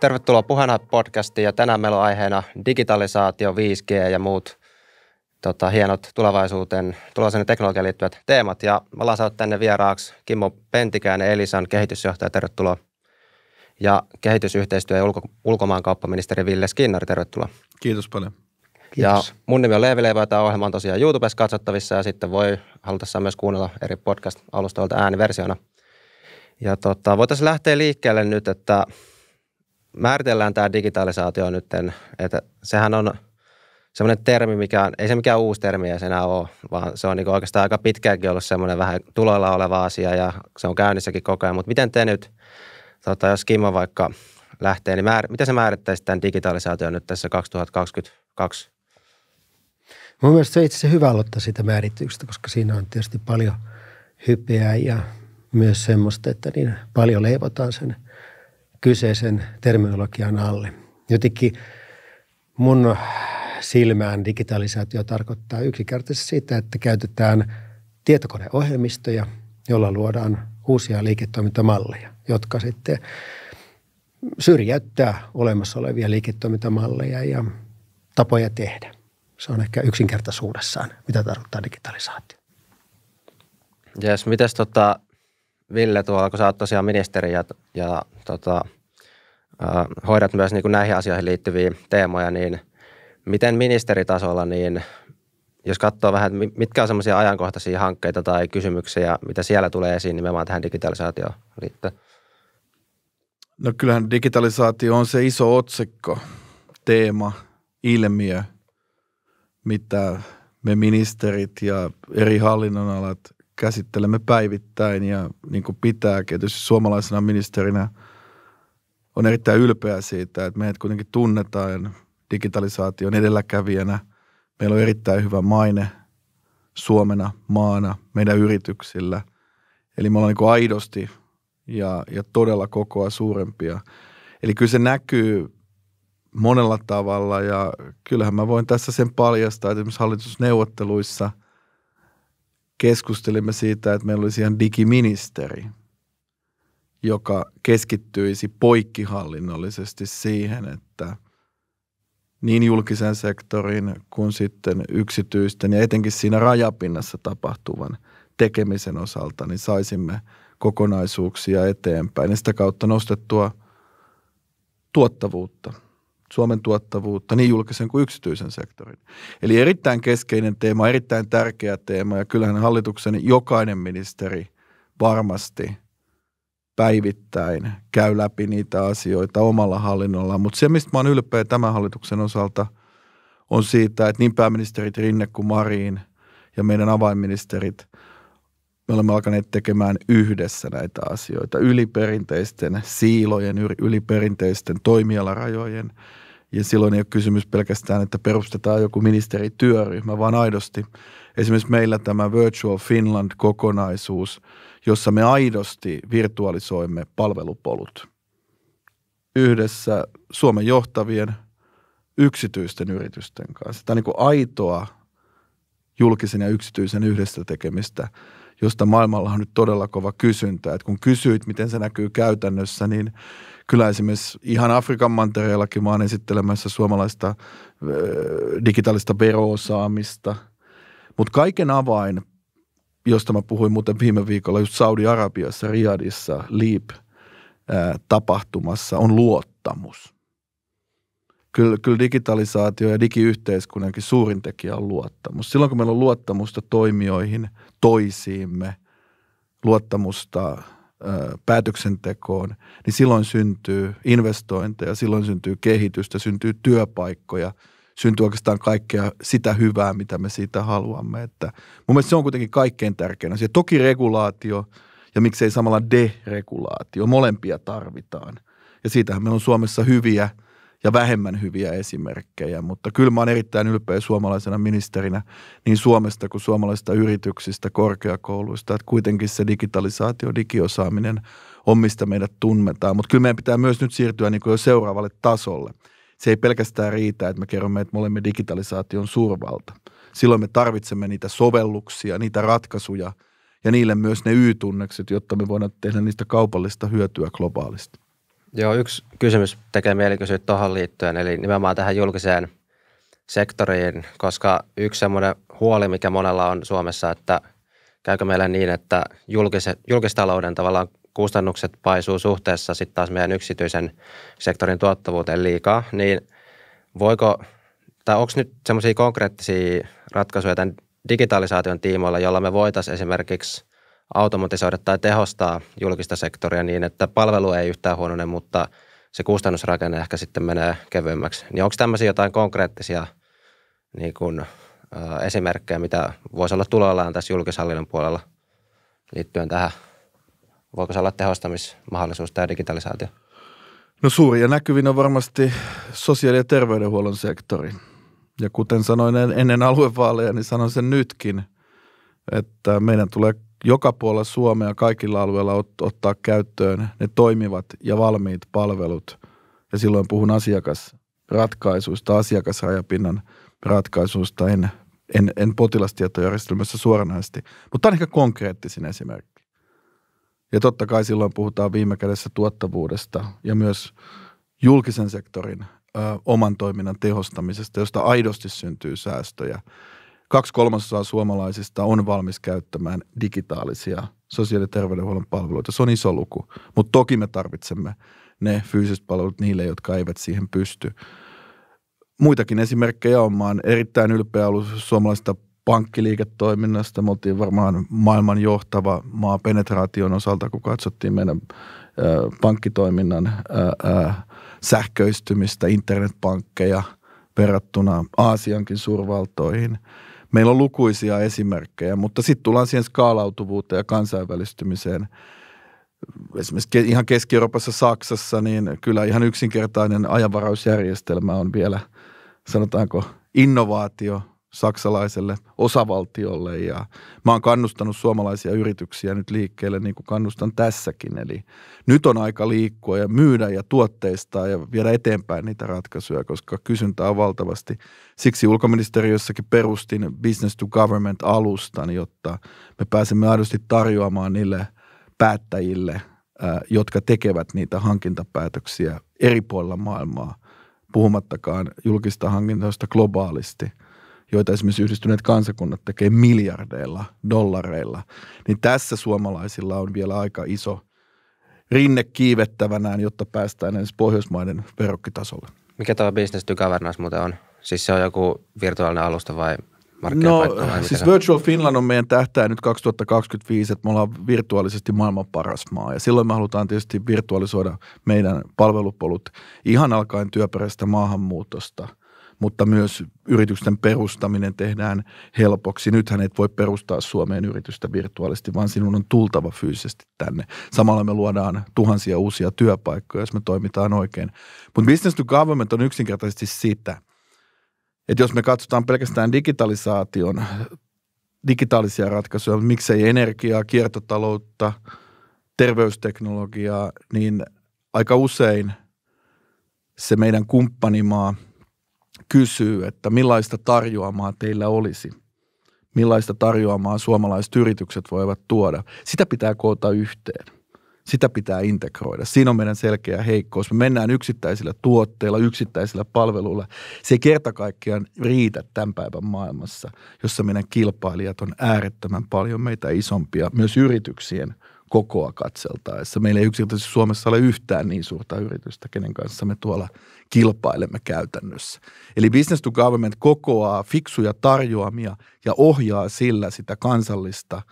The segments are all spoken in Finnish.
Tervetuloa Puheena podcastiin ja tänään meillä on aiheena digitalisaatio, 5G ja muut tota, hienot tulevaisuuteen, tulevaisuuden teknologiaan liittyvät teemat. Ja mä ollaan saanut tänne vieraaksi Kimmo Pentikäinen, Elisan kehitysjohtaja, tervetuloa. Ja kehitysyhteistyö- ja ulko, ulkomaankauppaministeri Ville Skinnari, tervetuloa. Kiitos paljon. Kiitos. Ja mun nimi on Leevi Leivä ja tämä ohjelma on tosiaan YouTubessa katsottavissa ja sitten voi halutessaan myös kuunnella eri podcast-alustoilta ääniversiona. Ja tota, voitaisiin lähteä liikkeelle nyt, että määritellään tämä digitalisaatio nyt, että sehän on semmoinen termi, mikä on, ei se mikään uusi termi ja se enää ole, vaan se on niin oikeastaan aika pitkäänkin ollut semmoinen vähän tuloilla oleva asia ja se on käynnissäkin koko ajan. Mutta miten te nyt, tota, jos Kimmo vaikka lähtee, niin määr, miten se määrittäisi tämän digitalisaation nyt tässä 2022? Mun mielestä se on itse asiassa hyvä aloittaa sitä määrityksestä, koska siinä on tietysti paljon hypeä ja myös semmoista, että niin paljon leivotaan sen – kyseisen terminologian alle. Jotenkin mun silmään digitalisaatio tarkoittaa yksinkertaisesti sitä, että käytetään tietokoneohjelmistoja, joilla luodaan uusia liiketoimintamalleja, jotka sitten syrjäyttää olemassa olevia liiketoimintamalleja ja tapoja tehdä. Se on ehkä yksinkertaisuudessaan, mitä tarkoittaa digitalisaatio. Jes, mitäs tota, Ville tuolla, kun sä oot tosiaan ministeri ja, ja tota, äh, hoidat myös niin kuin näihin asioihin liittyviä teemoja, niin miten ministeritasolla, niin jos katsoo vähän, mitkä on semmoisia ajankohtaisia hankkeita tai kysymyksiä, mitä siellä tulee esiin nimenomaan tähän digitalisaatioon liittyen? No kyllähän digitalisaatio on se iso otsikko, teema, ilmiö, mitä me ministerit ja eri hallinnonalat käsittelemme päivittäin ja niin kuin pitää. Tietysti suomalaisena ministerinä on erittäin ylpeä siitä, että meidät kuitenkin tunnetaan digitalisaation edelläkävijänä. Meillä on erittäin hyvä maine Suomena, maana, meidän yrityksillä. Eli me ollaan niin kuin aidosti ja, ja todella kokoa suurempia. Eli kyllä se näkyy monella tavalla ja kyllähän mä voin tässä sen paljastaa, että esimerkiksi hallitusneuvotteluissa – keskustelimme siitä, että meillä olisi ihan digiministeri, joka keskittyisi poikkihallinnollisesti siihen, että niin julkisen sektorin kuin sitten yksityisten ja etenkin siinä rajapinnassa tapahtuvan tekemisen osalta, niin saisimme kokonaisuuksia eteenpäin ja sitä kautta nostettua tuottavuutta – Suomen tuottavuutta, niin julkisen kuin yksityisen sektorin. Eli erittäin keskeinen teema, erittäin tärkeä teema ja kyllähän hallituksen jokainen ministeri varmasti päivittäin käy läpi niitä asioita omalla hallinnollaan. Mutta se, mistä mä oon ylpeä tämän hallituksen osalta, on siitä, että niin pääministerit Rinne kuin Marin ja meidän avainministerit – me olemme alkaneet tekemään yhdessä näitä asioita yliperinteisten siilojen, yliperinteisten toimialarajojen. Ja silloin ei ole kysymys pelkästään, että perustetaan joku ministerityöryhmä, vaan aidosti esimerkiksi meillä tämä Virtual Finland-kokonaisuus, jossa me aidosti virtualisoimme palvelupolut yhdessä Suomen johtavien yksityisten yritysten kanssa. Tämä on niin aitoa julkisen ja yksityisen yhdessä tekemistä – josta maailmalla on nyt todella kova kysyntä. Et kun kysyit, miten se näkyy käytännössä, niin kyllä esimerkiksi ihan Afrikan mantereellakin mä oon esittelemässä suomalaista digitaalista veroosaamista. Mutta kaiken avain, josta mä puhuin muuten viime viikolla just Saudi-Arabiassa, Riadissa, Liip – tapahtumassa on luottamus kyllä, kyllä digitalisaatio ja digiyhteiskunnankin suurin tekijä on luottamus. Silloin kun meillä on luottamusta toimijoihin, toisiimme, luottamusta päätöksentekoon, niin silloin syntyy investointeja, silloin syntyy kehitystä, syntyy työpaikkoja, syntyy oikeastaan kaikkea sitä hyvää, mitä me siitä haluamme. Että mun mielestä se on kuitenkin kaikkein tärkein asia. Toki regulaatio ja miksei samalla deregulaatio, molempia tarvitaan. Ja siitähän meillä on Suomessa hyviä – ja vähemmän hyviä esimerkkejä, mutta kyllä mä oon erittäin ylpeä suomalaisena ministerinä niin Suomesta kuin suomalaisista yrityksistä, korkeakouluista, että kuitenkin se digitalisaatio, digiosaaminen on mistä meidät tunnetaan, mutta kyllä meidän pitää myös nyt siirtyä niin kuin jo seuraavalle tasolle. Se ei pelkästään riitä, että me kerromme, että me olemme digitalisaation suurvalta. Silloin me tarvitsemme niitä sovelluksia, niitä ratkaisuja ja niille myös ne Y-tunnekset, jotta me voidaan tehdä niistä kaupallista hyötyä globaalisti. Joo, yksi kysymys tekee mieli kysyä tuohon liittyen, eli nimenomaan tähän julkiseen sektoriin, koska yksi semmoinen huoli, mikä monella on Suomessa, että käykö meillä niin, että julkise, julkistalouden tavallaan kustannukset paisuu suhteessa sitten taas meidän yksityisen sektorin tuottavuuteen liikaa, niin voiko, tai onko nyt semmoisia konkreettisia ratkaisuja tämän digitalisaation tiimoilla, jolla me voitaisiin esimerkiksi – automatisoida tai tehostaa julkista sektoria niin, että palvelu ei yhtään huonone, mutta se kustannusrakenne ehkä sitten menee kevyemmäksi. Niin onko tämmöisiä jotain konkreettisia niin kuin, ö, esimerkkejä, mitä voisi olla tulollaan tässä julkishallinnon puolella liittyen tähän? Voiko se olla tehostamismahdollisuus tämä digitalisaatio? No ja näkyvin on varmasti sosiaali- ja terveydenhuollon sektori. Ja kuten sanoin ennen aluevaaleja, niin sanon sen nytkin, että meidän tulee joka puolella Suomea kaikilla alueilla ot, ottaa käyttöön ne toimivat ja valmiit palvelut. Ja silloin puhun asiakasratkaisuista, asiakasrajapinnan ratkaisuista, en, en, en potilastietojärjestelmässä suoranaisesti. Mutta tämä on ehkä konkreettisin esimerkki. Ja totta kai silloin puhutaan viime kädessä tuottavuudesta ja myös julkisen sektorin ö, oman toiminnan tehostamisesta, josta aidosti syntyy säästöjä – Kaksi kolmasosaa suomalaisista on valmis käyttämään digitaalisia sosiaali- ja terveydenhuollon palveluita. Se on iso luku, mutta toki me tarvitsemme ne fyysiset palvelut niille, jotka eivät siihen pysty. Muitakin esimerkkejä on. Mä erittäin ylpeä ollut suomalaisesta pankkiliiketoiminnasta. Me oltiin varmaan maailman johtava maa penetraation osalta, kun katsottiin meidän ö, pankkitoiminnan ö, ö, sähköistymistä, internetpankkeja verrattuna Aasiankin suurvaltoihin – Meillä on lukuisia esimerkkejä, mutta sitten tullaan siihen skaalautuvuuteen ja kansainvälistymiseen. Esimerkiksi ihan Keski-Euroopassa, Saksassa, niin kyllä ihan yksinkertainen ajanvarausjärjestelmä on vielä, sanotaanko, innovaatio – saksalaiselle osavaltiolle ja mä oon kannustanut suomalaisia yrityksiä nyt liikkeelle niin kuin kannustan tässäkin. Eli nyt on aika liikkua ja myydä ja tuotteistaa ja viedä eteenpäin niitä ratkaisuja, koska kysyntää on valtavasti. Siksi ulkoministeriössäkin perustin Business to Government-alustan, jotta me pääsemme aidosti tarjoamaan niille päättäjille, jotka tekevät niitä hankintapäätöksiä eri puolilla maailmaa, puhumattakaan julkista hankintoista globaalisti – joita esimerkiksi yhdistyneet kansakunnat tekee miljardeilla dollareilla, niin tässä suomalaisilla on vielä aika iso rinne kiivettävänään, jotta päästään ensin Pohjoismaiden verokkitasolle. Mikä tämä business to governance muuten on? Siis se on joku virtuaalinen alusta vai No vai siis Virtual Finland on meidän tähtää nyt 2025, että me ollaan virtuaalisesti maailman paras maa. Ja silloin me halutaan tietysti virtualisoida meidän palvelupolut ihan alkaen työperäistä maahanmuutosta – mutta myös yritysten perustaminen tehdään helpoksi. Nythän et voi perustaa Suomeen yritystä virtuaalisesti, vaan sinun on tultava fyysisesti tänne. Samalla me luodaan tuhansia uusia työpaikkoja, jos me toimitaan oikein. Mutta business to government on yksinkertaisesti sitä, että jos me katsotaan pelkästään digitalisaation, digitaalisia ratkaisuja, mutta miksei energiaa, kiertotaloutta, terveysteknologiaa, niin aika usein se meidän kumppanimaa – kysyy, että millaista tarjoamaa teillä olisi, millaista tarjoamaa suomalaiset yritykset voivat tuoda. Sitä pitää koota yhteen. Sitä pitää integroida. Siinä on meidän selkeä heikkous. Me mennään yksittäisillä tuotteilla, yksittäisillä palveluilla. Se ei kerta kaikkiaan riitä tämän päivän maailmassa, jossa meidän kilpailijat on äärettömän paljon meitä isompia, myös yrityksien – kokoa katseltaessa. Meillä ei yksinkertaisesti Suomessa ole yhtään niin suurta yritystä, kenen kanssa me tuolla kilpailemme käytännössä. Eli Business to Government kokoaa fiksuja tarjoamia ja ohjaa sillä sitä kansallista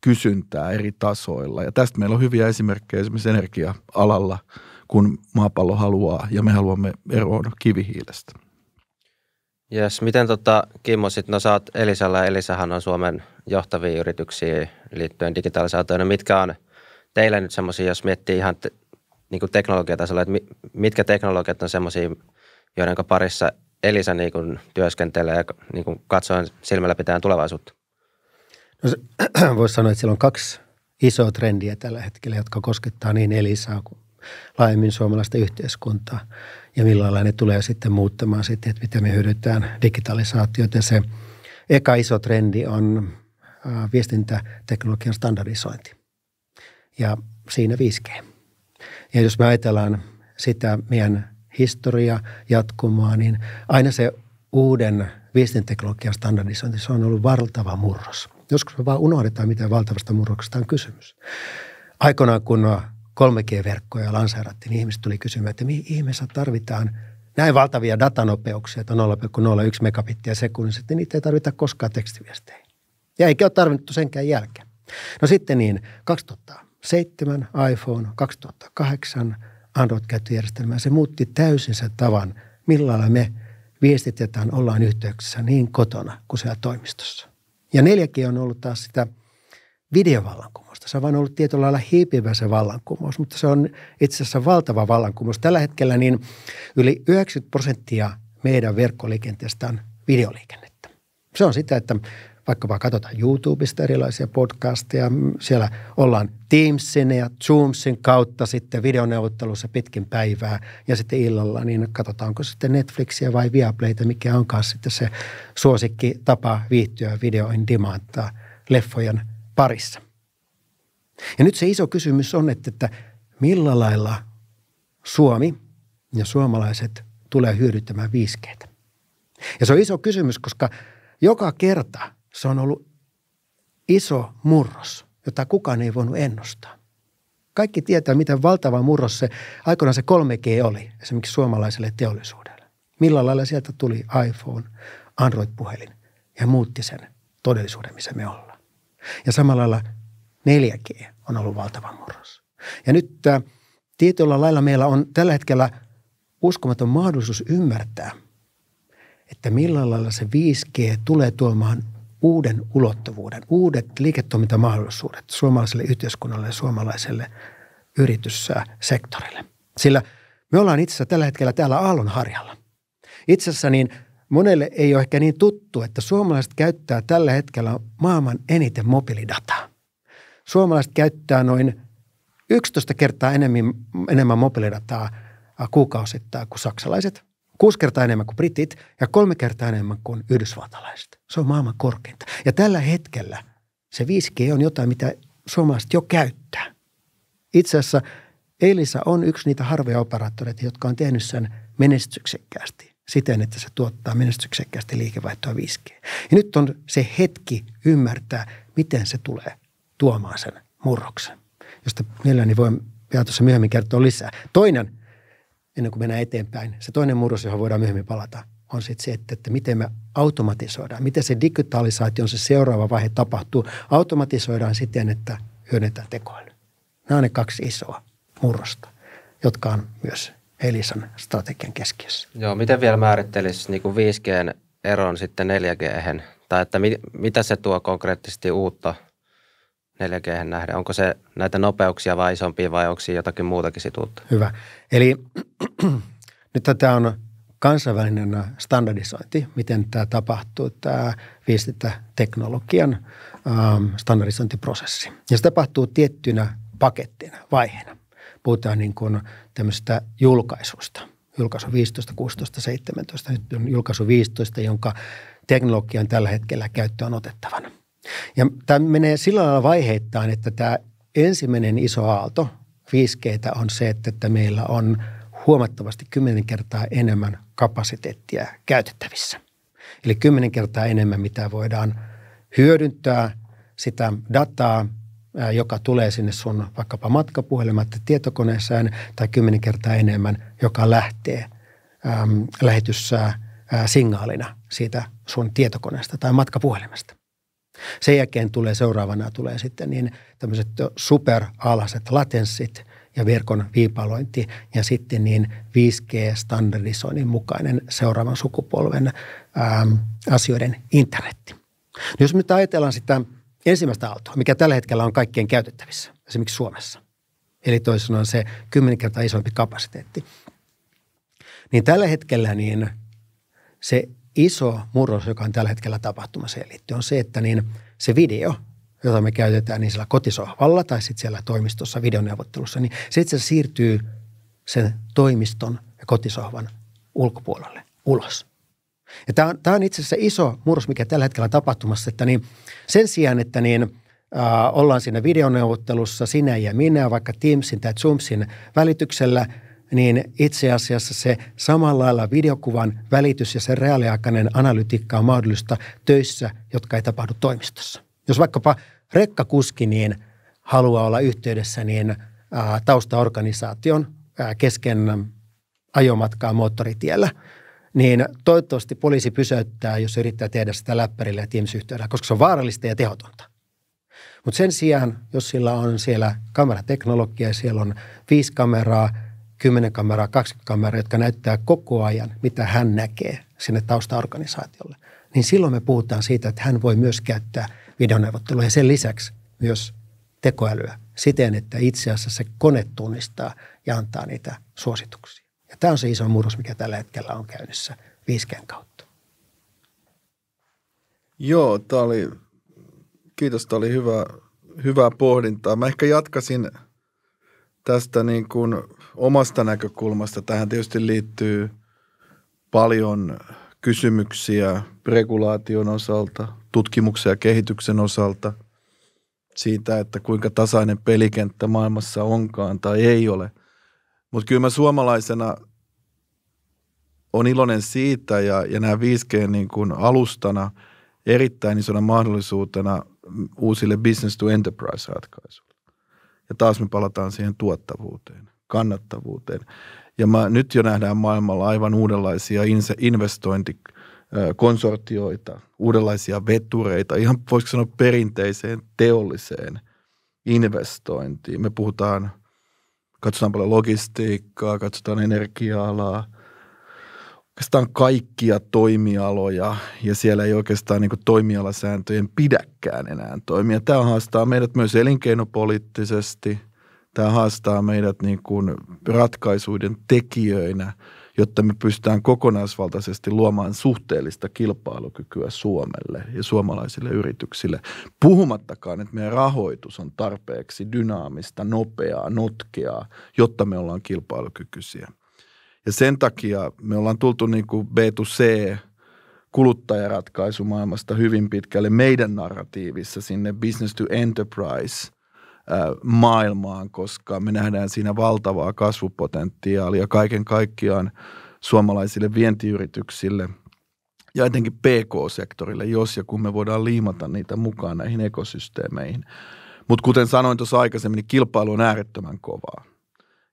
kysyntää eri tasoilla. Ja tästä meillä on hyviä esimerkkejä esimerkiksi energia-alalla, kun maapallo haluaa ja me haluamme eroon kivihiilestä. Jes, miten tota, Kimmo, sit, no sä oot Elisällä ja Elisahan on Suomen johtaviin yrityksiin liittyen digitalisaatioon, No mitkä on teillä nyt semmoisia, jos miettii ihan te, niin kuin teknologiatasolla, että mitkä teknologiat on semmoisia, joiden parissa Elisa niin kuin työskentelee ja niin kuin katsoen silmällä pitää tulevaisuutta? No, voisi sanoa, että siellä on kaksi isoa trendiä tällä hetkellä, jotka koskettaa niin Elisaa kuin laajemmin suomalaista yhteiskuntaa ja millä lailla ne tulee sitten muuttamaan sitten, että miten me hyödytään digitalisaatiota. Se eka iso trendi on viestintäteknologian standardisointi ja siinä 5G. Ja jos me ajatellaan sitä meidän historia jatkumaa, niin aina se uuden viestintäteknologian standardisointi, se on ollut valtava murros. Joskus me vaan unohdetaan, miten valtavasta murroksesta on kysymys. Aikoinaan, kun 3G-verkkoja lanseerattiin, niin ihmiset tuli kysymään, että mihin ihmeessä tarvitaan näin valtavia datanopeuksia, että 0,01 megabittiä sekunnissa, että niitä ei tarvita koskaan tekstiviesteihin. Ja eikä ole tarvinnut senkään jälkeen. No sitten niin, 2007 iPhone, 2008 Android-käyttöjärjestelmä, se muutti täysin sen tavan, millä lailla me viestitetään, ollaan yhteyksissä niin kotona kuin siellä toimistossa. Ja 4G on ollut taas sitä videovallankumousta. Se on vain ollut tietyllä lailla hiipivä se vallankumous, mutta se on itse asiassa valtava vallankumous. Tällä hetkellä niin yli 90 prosenttia meidän verkkoliikenteestä on videoliikennettä. Se on sitä, että vaikkapa katsotaan YouTubesta erilaisia podcasteja. Siellä ollaan Teamsin ja Zoomsin kautta sitten videoneuvottelussa pitkin päivää ja sitten illalla, niin katsotaanko sitten Netflixiä vai Viaplayta, mikä onkaan sitten se suosikki tapa viihtyä videoin dimaattaa leffojen parissa. Ja nyt se iso kysymys on, että, että millä lailla Suomi ja suomalaiset tulee hyödyttämään 5 Ja se on iso kysymys, koska joka kerta se on ollut iso murros, jota kukaan ei voinut ennustaa. Kaikki tietää, miten valtava murros se aikoinaan se 3G oli esimerkiksi suomalaiselle teollisuudelle. Millä lailla sieltä tuli iPhone, Android-puhelin ja muutti sen todellisuuden, missä me ollaan. Ja samalla lailla 4G on ollut valtava murros. Ja nyt äh, tietyllä lailla meillä on tällä hetkellä uskomaton mahdollisuus ymmärtää, että millä lailla se 5G tulee tuomaan uuden ulottuvuuden, uudet liiketoimintamahdollisuudet suomalaiselle yhteiskunnalle ja suomalaiselle yrityssektorille. Sillä me ollaan itse asiassa tällä hetkellä täällä harjalla. Itse asiassa niin monelle ei ole ehkä niin tuttu, että suomalaiset käyttää tällä hetkellä maailman eniten mobiilidataa. Suomalaiset käyttää noin 11 kertaa enemmän, enemmän mobiilidataa kuukausittain kuin saksalaiset – kuusi kertaa enemmän kuin britit ja kolme kertaa enemmän kuin yhdysvaltalaiset. Se on maailman korkeinta. Ja tällä hetkellä se 5G on jotain, mitä suomalaiset jo käyttää. Itse asiassa Elisa on yksi niitä harvoja operaattoreita, jotka on tehnyt sen menestyksekkäästi siten, että se tuottaa menestyksekkäästi liikevaihtoa 5G. Ja nyt on se hetki ymmärtää, miten se tulee tuomaan sen murroksen, josta mielelläni voin Jaa tuossa myöhemmin kertoa lisää. Toinen ennen kuin mennään eteenpäin. Se toinen murros, johon voidaan myöhemmin palata, on sitten se, että, että miten me automatisoidaan, miten se digitalisaatio on se seuraava vaihe tapahtuu. Automatisoidaan siten, että hyödynnetään tekoäly. Nämä on ne kaksi isoa murrosta, jotka on myös Elisan strategian keskiössä. Joo, miten vielä määrittelisi niin 5 g eron sitten 4G? Tai että mit, mitä se tuo konkreettisesti uutta – 4G nähden? Onko se näitä nopeuksia vai isompia vai onko siinä jotakin muutakin situutta? Hyvä. Eli nyt tämä on kansainvälinen standardisointi, miten tämä tapahtuu, tämä viestintäteknologian ähm, standardisointiprosessi. Ja se tapahtuu tiettynä pakettina, vaiheena. Puhutaan niin kuin tämmöisestä julkaisusta. Julkaisu 15, 16, 17. Nyt on julkaisu 15, jonka teknologia on tällä hetkellä käyttöön otettavana – ja tämä menee sillä lailla vaiheittain, että tämä ensimmäinen iso aalto 5G on se, että, meillä on huomattavasti kymmenen kertaa enemmän kapasiteettia käytettävissä. Eli kymmenen kertaa enemmän, mitä voidaan hyödyntää sitä dataa, joka tulee sinne sun vaikkapa matkapuhelimatta tietokoneeseen, tai kymmenen kertaa enemmän, joka lähtee ähm, lähetyssä äh, signaalina siitä sun tietokoneesta tai matkapuhelimesta. Sen jälkeen tulee seuraavana tulee sitten niin tämmöiset superalhaiset latenssit ja verkon viipalointi ja sitten niin 5G-standardisoinnin mukainen seuraavan sukupolven ähm, asioiden internetti. No jos nyt ajatellaan sitä ensimmäistä aaltoa, mikä tällä hetkellä on kaikkien käytettävissä, esimerkiksi Suomessa, eli toisin sanoen se kymmenen kertaa isompi kapasiteetti, niin tällä hetkellä niin se iso murros, joka on tällä hetkellä tapahtumassa liittyen, on se, että niin se video, jota me käytetään niin siellä kotisohvalla tai sitten siellä toimistossa videoneuvottelussa, niin se itse asiassa siirtyy sen toimiston ja kotisohvan ulkopuolelle ulos. Ja tämä on, tämä on itse asiassa iso murros, mikä tällä hetkellä on tapahtumassa, että niin sen sijaan, että niin – ollaan siinä videoneuvottelussa, sinä ja minä, vaikka Teamsin tai Zoomsin välityksellä, niin itse asiassa se samalla lailla videokuvan välitys ja se reaaliaikainen analytiikka on mahdollista töissä, jotka ei tapahdu toimistossa. Jos vaikkapa rekkakuski niin haluaa olla yhteydessä niin ää, taustaorganisaation ää, kesken ajomatkaa moottoritiellä, niin toivottavasti poliisi pysäyttää, jos yrittää tehdä sitä läppärillä ja teams koska se on vaarallista ja tehotonta. Mutta sen sijaan, jos sillä on siellä kamerateknologia ja siellä on viisi kameraa, 10 kameraa, 20 kameraa, jotka näyttää koko ajan, mitä hän näkee sinne taustaorganisaatiolle, niin silloin me puhutaan siitä, että hän voi myös käyttää videoneuvotteluja ja sen lisäksi myös tekoälyä siten, että itse asiassa se kone tunnistaa ja antaa niitä suosituksia. Ja tämä on se iso murros, mikä tällä hetkellä on käynnissä 5 kautta. Joo, tämä oli, kiitos, tämä oli hyvä, hyvää pohdintaa. Mä ehkä jatkasin tästä niin kuin omasta näkökulmasta. Tähän tietysti liittyy paljon kysymyksiä regulaation osalta, tutkimuksen ja kehityksen osalta, siitä, että kuinka tasainen pelikenttä maailmassa onkaan tai ei ole. Mutta kyllä mä suomalaisena on iloinen siitä ja, ja nämä 5G niin kuin alustana erittäin isona mahdollisuutena uusille business to enterprise ratkaisuille. Ja taas me palataan siihen tuottavuuteen kannattavuuteen. Ja mä, nyt jo nähdään maailmalla aivan uudenlaisia investointikonsortioita, uudenlaisia vetureita, ihan voisiko sanoa perinteiseen teolliseen investointiin. Me puhutaan, katsotaan paljon logistiikkaa, katsotaan energia-alaa, oikeastaan kaikkia toimialoja ja siellä ei oikeastaan niin toimialasääntöjen pidäkään enää toimia. Tämä haastaa meidät myös elinkeinopoliittisesti – Tämä haastaa meidät niin kuin ratkaisuiden tekijöinä, jotta me pystytään kokonaisvaltaisesti luomaan suhteellista kilpailukykyä Suomelle ja suomalaisille yrityksille. Puhumattakaan, että meidän rahoitus on tarpeeksi dynaamista, nopeaa, notkeaa, jotta me ollaan kilpailukykyisiä. Ja sen takia me ollaan tultu niin kuin B2C kuluttajaratkaisumaailmasta hyvin pitkälle meidän narratiivissa sinne business to enterprise maailmaan, koska me nähdään siinä valtavaa kasvupotentiaalia kaiken kaikkiaan suomalaisille vientiyrityksille ja etenkin PK-sektorille, jos ja kun me voidaan liimata niitä mukaan näihin ekosysteemeihin. Mutta kuten sanoin tuossa aikaisemmin, niin kilpailu on äärettömän kovaa.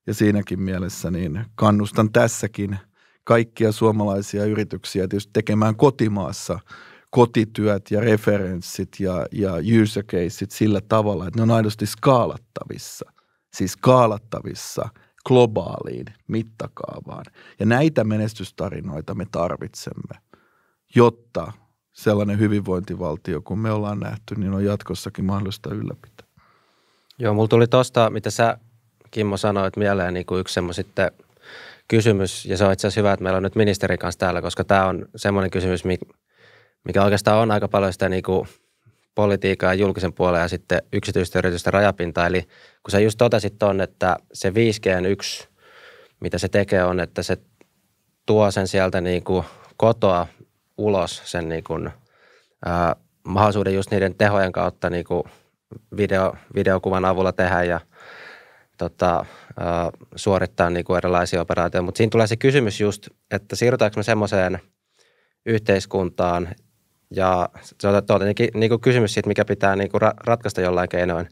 Ja siinäkin mielessä niin kannustan tässäkin kaikkia suomalaisia yrityksiä tietysti tekemään kotimaassa – kotityöt ja referenssit ja, ja user caseit sillä tavalla, että ne on aidosti skaalattavissa, siis skaalattavissa globaaliin mittakaavaan. Ja näitä menestystarinoita me tarvitsemme, jotta sellainen hyvinvointivaltio, kun me ollaan nähty, niin on jatkossakin mahdollista ylläpitää. Joo, mulla tuli tuosta, mitä sä Kimmo sanoit mieleen niin kuin yksi semmoisista kysymys, ja se on itse asiassa hyvä, että meillä on nyt ministerin kanssa täällä, koska tämä on semmoinen kysymys, mikä oikeastaan on aika paljon sitä niin kuin politiikan ja julkisen puolen ja sitten yksityisten yritysten rajapinta. Eli kun sä just totesit ton, että se 5 on yksi, mitä se tekee on, että se tuo sen sieltä niin kuin kotoa ulos sen niin kuin, ää, mahdollisuuden just niiden tehojen kautta niin kuin video, videokuvan avulla tehdä ja tota, ää, suorittaa niin kuin erilaisia operaatioita. Mutta siinä tulee se kysymys just, että siirrytäänkö me semmoiseen yhteiskuntaan, ja se on, se on tietenkin niin kuin kysymys siitä, mikä pitää niin kuin ratkaista jollain keinoin,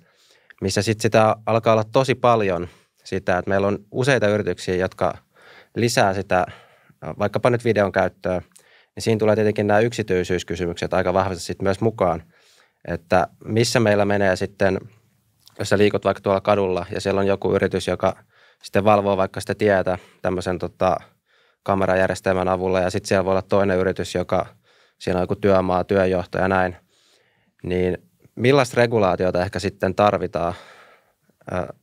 missä sitten sitä alkaa olla tosi paljon sitä, että meillä on useita yrityksiä, jotka lisää sitä, äh, vaikkapa nyt videon käyttöä, niin siinä tulee tietenkin nämä yksityisyyskysymykset aika vahvasti sitten myös mukaan, että missä meillä menee sitten, jos sä liikut vaikka tuolla kadulla ja siellä on joku yritys, joka sitten valvoo vaikka sitä tietä tämmöisen tota, kamerajärjestelmän avulla ja sitten siellä voi olla toinen yritys, joka – siellä on joku työmaa, työjohtaja näin, niin millaista regulaatiota ehkä sitten tarvitaan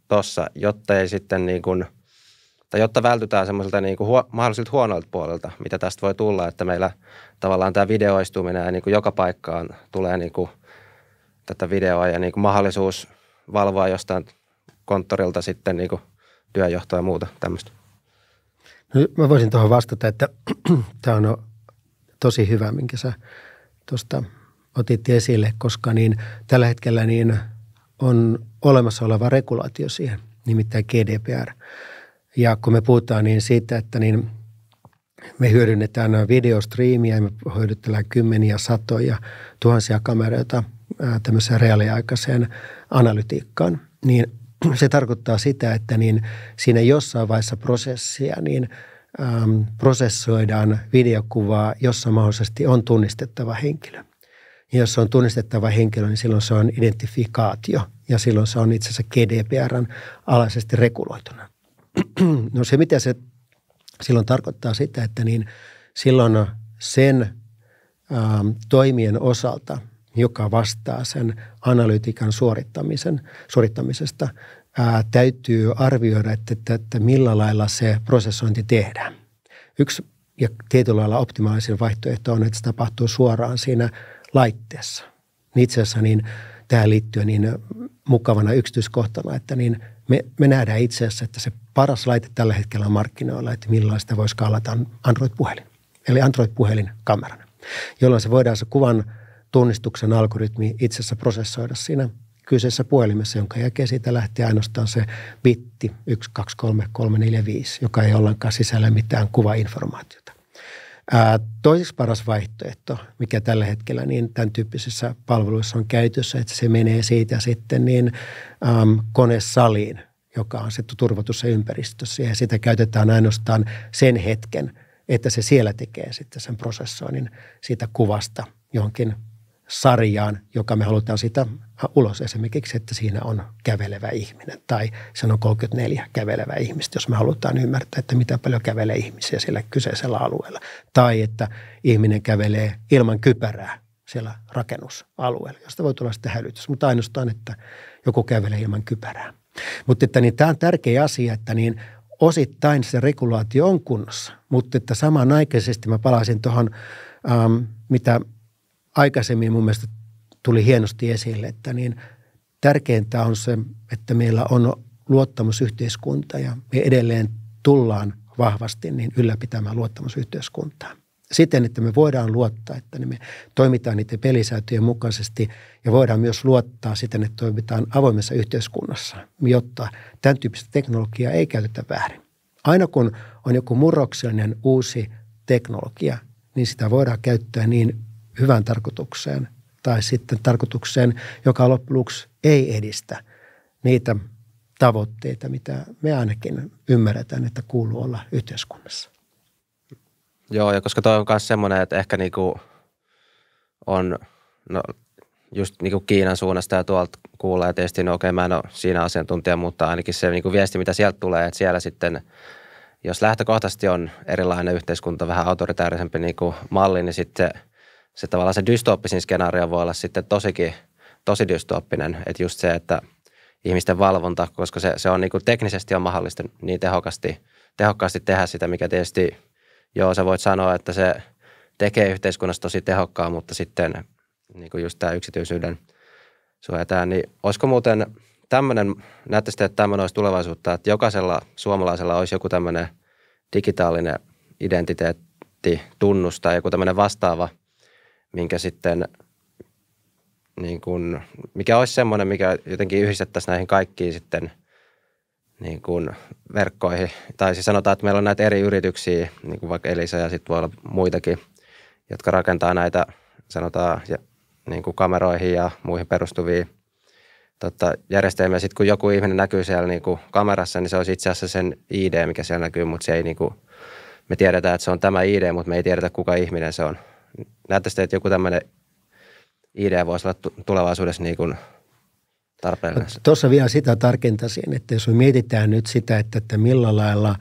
tuossa, jotta ei sitten niin kuin, tai jotta vältytään semmoiselta niin kuin huo, mahdollisilta huonoilta puolilta, mitä tästä voi tulla, että meillä tavallaan tämä videoistuminen ja niin kuin joka paikkaan tulee niin kuin tätä videoa ja niin kuin mahdollisuus valvoa jostain konttorilta sitten niin kuin työjohtoa ja muuta tämmöistä. No, mä voisin tuohon vastata, että tämä on tosi hyvä, minkä sä tuosta otit esille, koska niin tällä hetkellä niin on olemassa oleva regulaatio siihen, nimittäin GDPR. Ja kun me puhutaan niin siitä, että niin me hyödynnetään videostriimiä ja me hyödyttelään kymmeniä, satoja, tuhansia kameroita tämmöiseen reaaliaikaiseen analytiikkaan, niin se tarkoittaa sitä, että niin siinä jossain vaiheessa prosessia, niin – ähm, prosessoidaan videokuvaa, jossa mahdollisesti on tunnistettava henkilö. Ja jos se on tunnistettava henkilö, niin silloin se on identifikaatio ja silloin se on itse asiassa GDPRn alaisesti reguloituna. No se, mitä se silloin tarkoittaa sitä, että niin silloin sen ähm, toimien osalta, joka vastaa sen analytiikan suorittamisen, suorittamisesta, ää, täytyy arvioida, että, että, että millä lailla se prosessointi tehdään. Yksi ja tietyllä lailla optimaalisin vaihtoehto on, että se tapahtuu suoraan siinä laitteessa. Niin itse asiassa niin tähän liittyy niin mukavana yksityiskohtana, että niin me, me nähdään itse asiassa, että se paras laite tällä hetkellä on markkinoilla, että millaista voi skaalata Android-puhelin, eli Android-puhelin kamerana, jolloin se voidaan se kuvan tunnistuksen algoritmi itse asiassa prosessoida siinä kyseessä puhelimessa, jonka jälkeen siitä lähti ainoastaan se bitti 123345, joka ei ollenkaan sisällä mitään kuvainformaatiota. Toisiksi toiseksi paras vaihtoehto, mikä tällä hetkellä niin tämän tyyppisissä palveluissa on käytössä, että se menee siitä sitten niin äm, konesaliin, joka on sitten turvatussa ympäristössä ja sitä käytetään ainoastaan sen hetken, että se siellä tekee sitten sen prosessoinnin siitä kuvasta johonkin sarjaan, joka me halutaan sitä ulos. Esimerkiksi, että siinä on kävelevä ihminen tai se on 34 kävelevä ihmistä, jos me halutaan ymmärtää, että mitä paljon kävelee ihmisiä sillä kyseisellä alueella. Tai että ihminen kävelee ilman kypärää siellä rakennusalueella, josta voi tulla sitten hälytys, mutta ainoastaan, että joku kävelee ilman kypärää. Mutta että niin, tämä on tärkeä asia, että niin osittain se regulaatio on kunnossa, mutta että samanaikaisesti mä palaisin tuohon, ähm, mitä – aikaisemmin mun mielestä tuli hienosti esille, että niin tärkeintä on se, että meillä on luottamusyhteiskunta ja me edelleen tullaan vahvasti niin ylläpitämään luottamusyhteiskuntaa. Siten, että me voidaan luottaa, että niin me toimitaan niiden pelisäätöjen mukaisesti ja voidaan myös luottaa siten, että toimitaan avoimessa yhteiskunnassa, jotta tämän tyyppistä teknologiaa ei käytetä väärin. Aina kun on joku murroksellinen uusi teknologia, niin sitä voidaan käyttää niin hyvään tarkoitukseen tai sitten tarkoitukseen, joka lopuksi ei edistä niitä tavoitteita, mitä me ainakin ymmärretään, että kuuluu olla yhteiskunnassa. Joo, ja koska toi on myös semmoinen, että ehkä niinku on, no just niinku Kiinan suunnasta ja tuolta kuulee tietysti, no okei, okay, mä en ole siinä asiantuntija, mutta ainakin se niinku viesti, mitä sieltä tulee, että siellä sitten, jos lähtökohtaisesti on erilainen yhteiskunta, vähän autoritäärisempi niinku malli, niin sitten – se tavallaan se dystooppisin skenaario voi olla sitten tosikin, tosi dystooppinen, että just se, että ihmisten valvonta, koska se, se on niin teknisesti on mahdollista niin tehokkaasti, tehokkaasti tehdä sitä, mikä tietysti, joo sä voit sanoa, että se tekee yhteiskunnassa tosi tehokkaa, mutta sitten niin kuin just tämä yksityisyyden suojataan, niin olisiko muuten tämmöinen, näyttäisi, että tämmöinen olisi tulevaisuutta, että jokaisella suomalaisella olisi joku tämmöinen digitaalinen identiteetti, tunnus tai joku tämmöinen vastaava – minkä sitten niin kuin, mikä olisi semmoinen, mikä jotenkin yhdistettäisiin näihin kaikkiin sitten niin kuin verkkoihin. Tai siis sanotaan, että meillä on näitä eri yrityksiä, niin kuin vaikka Elisa ja sitten voi olla muitakin, jotka rakentaa näitä sanotaan ja, niin kuin kameroihin ja muihin perustuvia tota, järjestelmiä. Sitten kun joku ihminen näkyy siellä niin kuin kamerassa, niin se olisi itse asiassa sen ID, mikä siellä näkyy, mutta se ei niin kuin, me tiedetään, että se on tämä ID, mutta me ei tiedetä, kuka ihminen se on – näyttäisi, että joku tämmöinen idea voisi olla tulevaisuudessa niin kuin tarpeellinen. No, tuossa vielä sitä tarkentaisin, että jos me mietitään nyt sitä, että, että millä lailla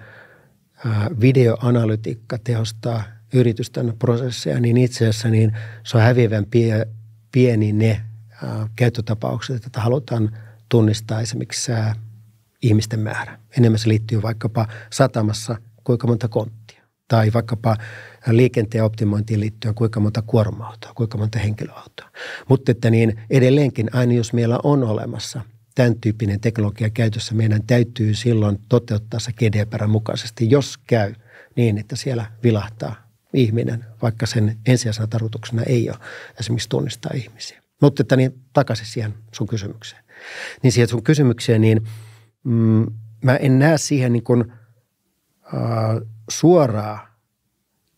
videoanalytiikka tehostaa yritysten prosesseja, niin itse asiassa niin se on häviävän pie, pieni ne ää, käyttötapaukset, että halutaan tunnistaa esimerkiksi ää, ihmisten määrä. Enemmän se liittyy vaikkapa satamassa, kuinka monta konttia tai vaikkapa liikenteen optimointiin liittyen, kuinka monta kuorma-autoa, kuinka monta henkilöautoa. Mutta että niin edelleenkin, aina jos meillä on olemassa tämän tyyppinen teknologia käytössä, meidän täytyy silloin toteuttaa se GDPR mukaisesti, jos käy niin, että siellä vilahtaa ihminen, vaikka sen ensisijaisena tarkoituksena ei ole esimerkiksi tunnistaa ihmisiä. Mutta että niin, takaisin siihen sun kysymykseen. Niin siihen sun kysymykseen, niin mm, mä en näe siihen niin kuin, äh, suoraa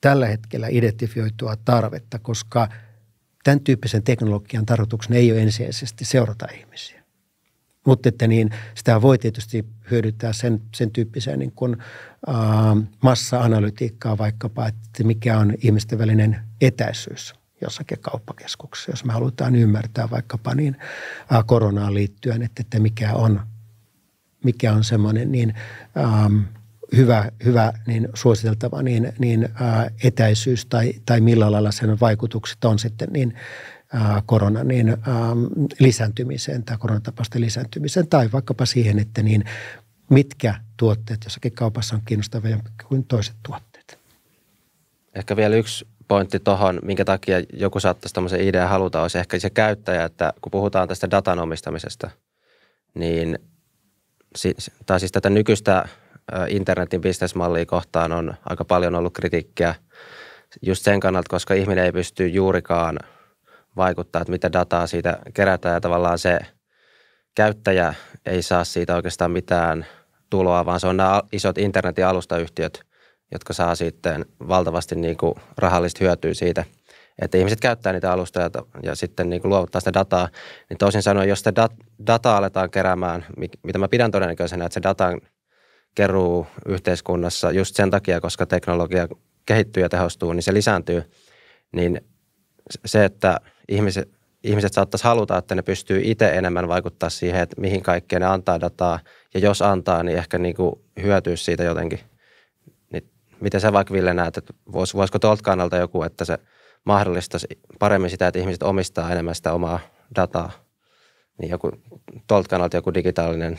tällä hetkellä identifioitua tarvetta, koska tämän tyyppisen teknologian tarkoituksena ei ole ensisijaisesti seurata ihmisiä. Mutta että niin, sitä voi tietysti hyödyntää sen, sen tyyppiseen niin kuin, äh, massa-analytiikkaa vaikkapa, että mikä on ihmisten välinen etäisyys jossakin kauppakeskuksessa, jos me halutaan ymmärtää vaikkapa niin äh, koronaan liittyen, että, että mikä on, mikä on semmoinen niin, ähm, hyvä, hyvä niin suositeltava niin, niin ää, äh, etäisyys tai, tai millä lailla sen vaikutukset on sitten niin äh, korona niin, ähm, lisääntymiseen tai koronatapausten lisääntymiseen tai vaikkapa siihen, että niin mitkä tuotteet jossakin kaupassa on kiinnostavia kuin toiset tuotteet. Ehkä vielä yksi pointti tuohon, minkä takia joku saattaisi tämmöisen idean haluta, olisi ehkä se käyttäjä, että kun puhutaan tästä datan omistamisesta, niin tai siis tätä nykyistä internetin bisnesmallia kohtaan on aika paljon ollut kritiikkiä just sen kannalta, koska ihminen ei pysty juurikaan vaikuttaa, että mitä dataa siitä kerätään ja tavallaan se käyttäjä ei saa siitä oikeastaan mitään tuloa, vaan se on nämä isot internetin alustayhtiöt, jotka saa sitten valtavasti niin kuin rahallista hyötyä siitä, että ihmiset käyttää niitä alustoja ja sitten niin kuin luovuttaa sitä dataa. Niin toisin sanoen, jos sitä dat- dataa aletaan keräämään, mitä mä pidän todennäköisenä, että se datan – keruu yhteiskunnassa just sen takia, koska teknologia kehittyy ja tehostuu, niin se lisääntyy. Niin se, että ihmiset, ihmiset saattaisi haluta, että ne pystyy itse enemmän vaikuttaa siihen, että mihin kaikkeen ne antaa dataa. Ja jos antaa, niin ehkä niin kuin hyötyä siitä jotenkin. Niin miten sä vaikka Ville näet, että vois, voisiko tuolta kannalta joku, että se mahdollistaisi paremmin sitä, että ihmiset omistaa enemmän sitä omaa dataa? Niin joku, tuolta kannalta joku digitaalinen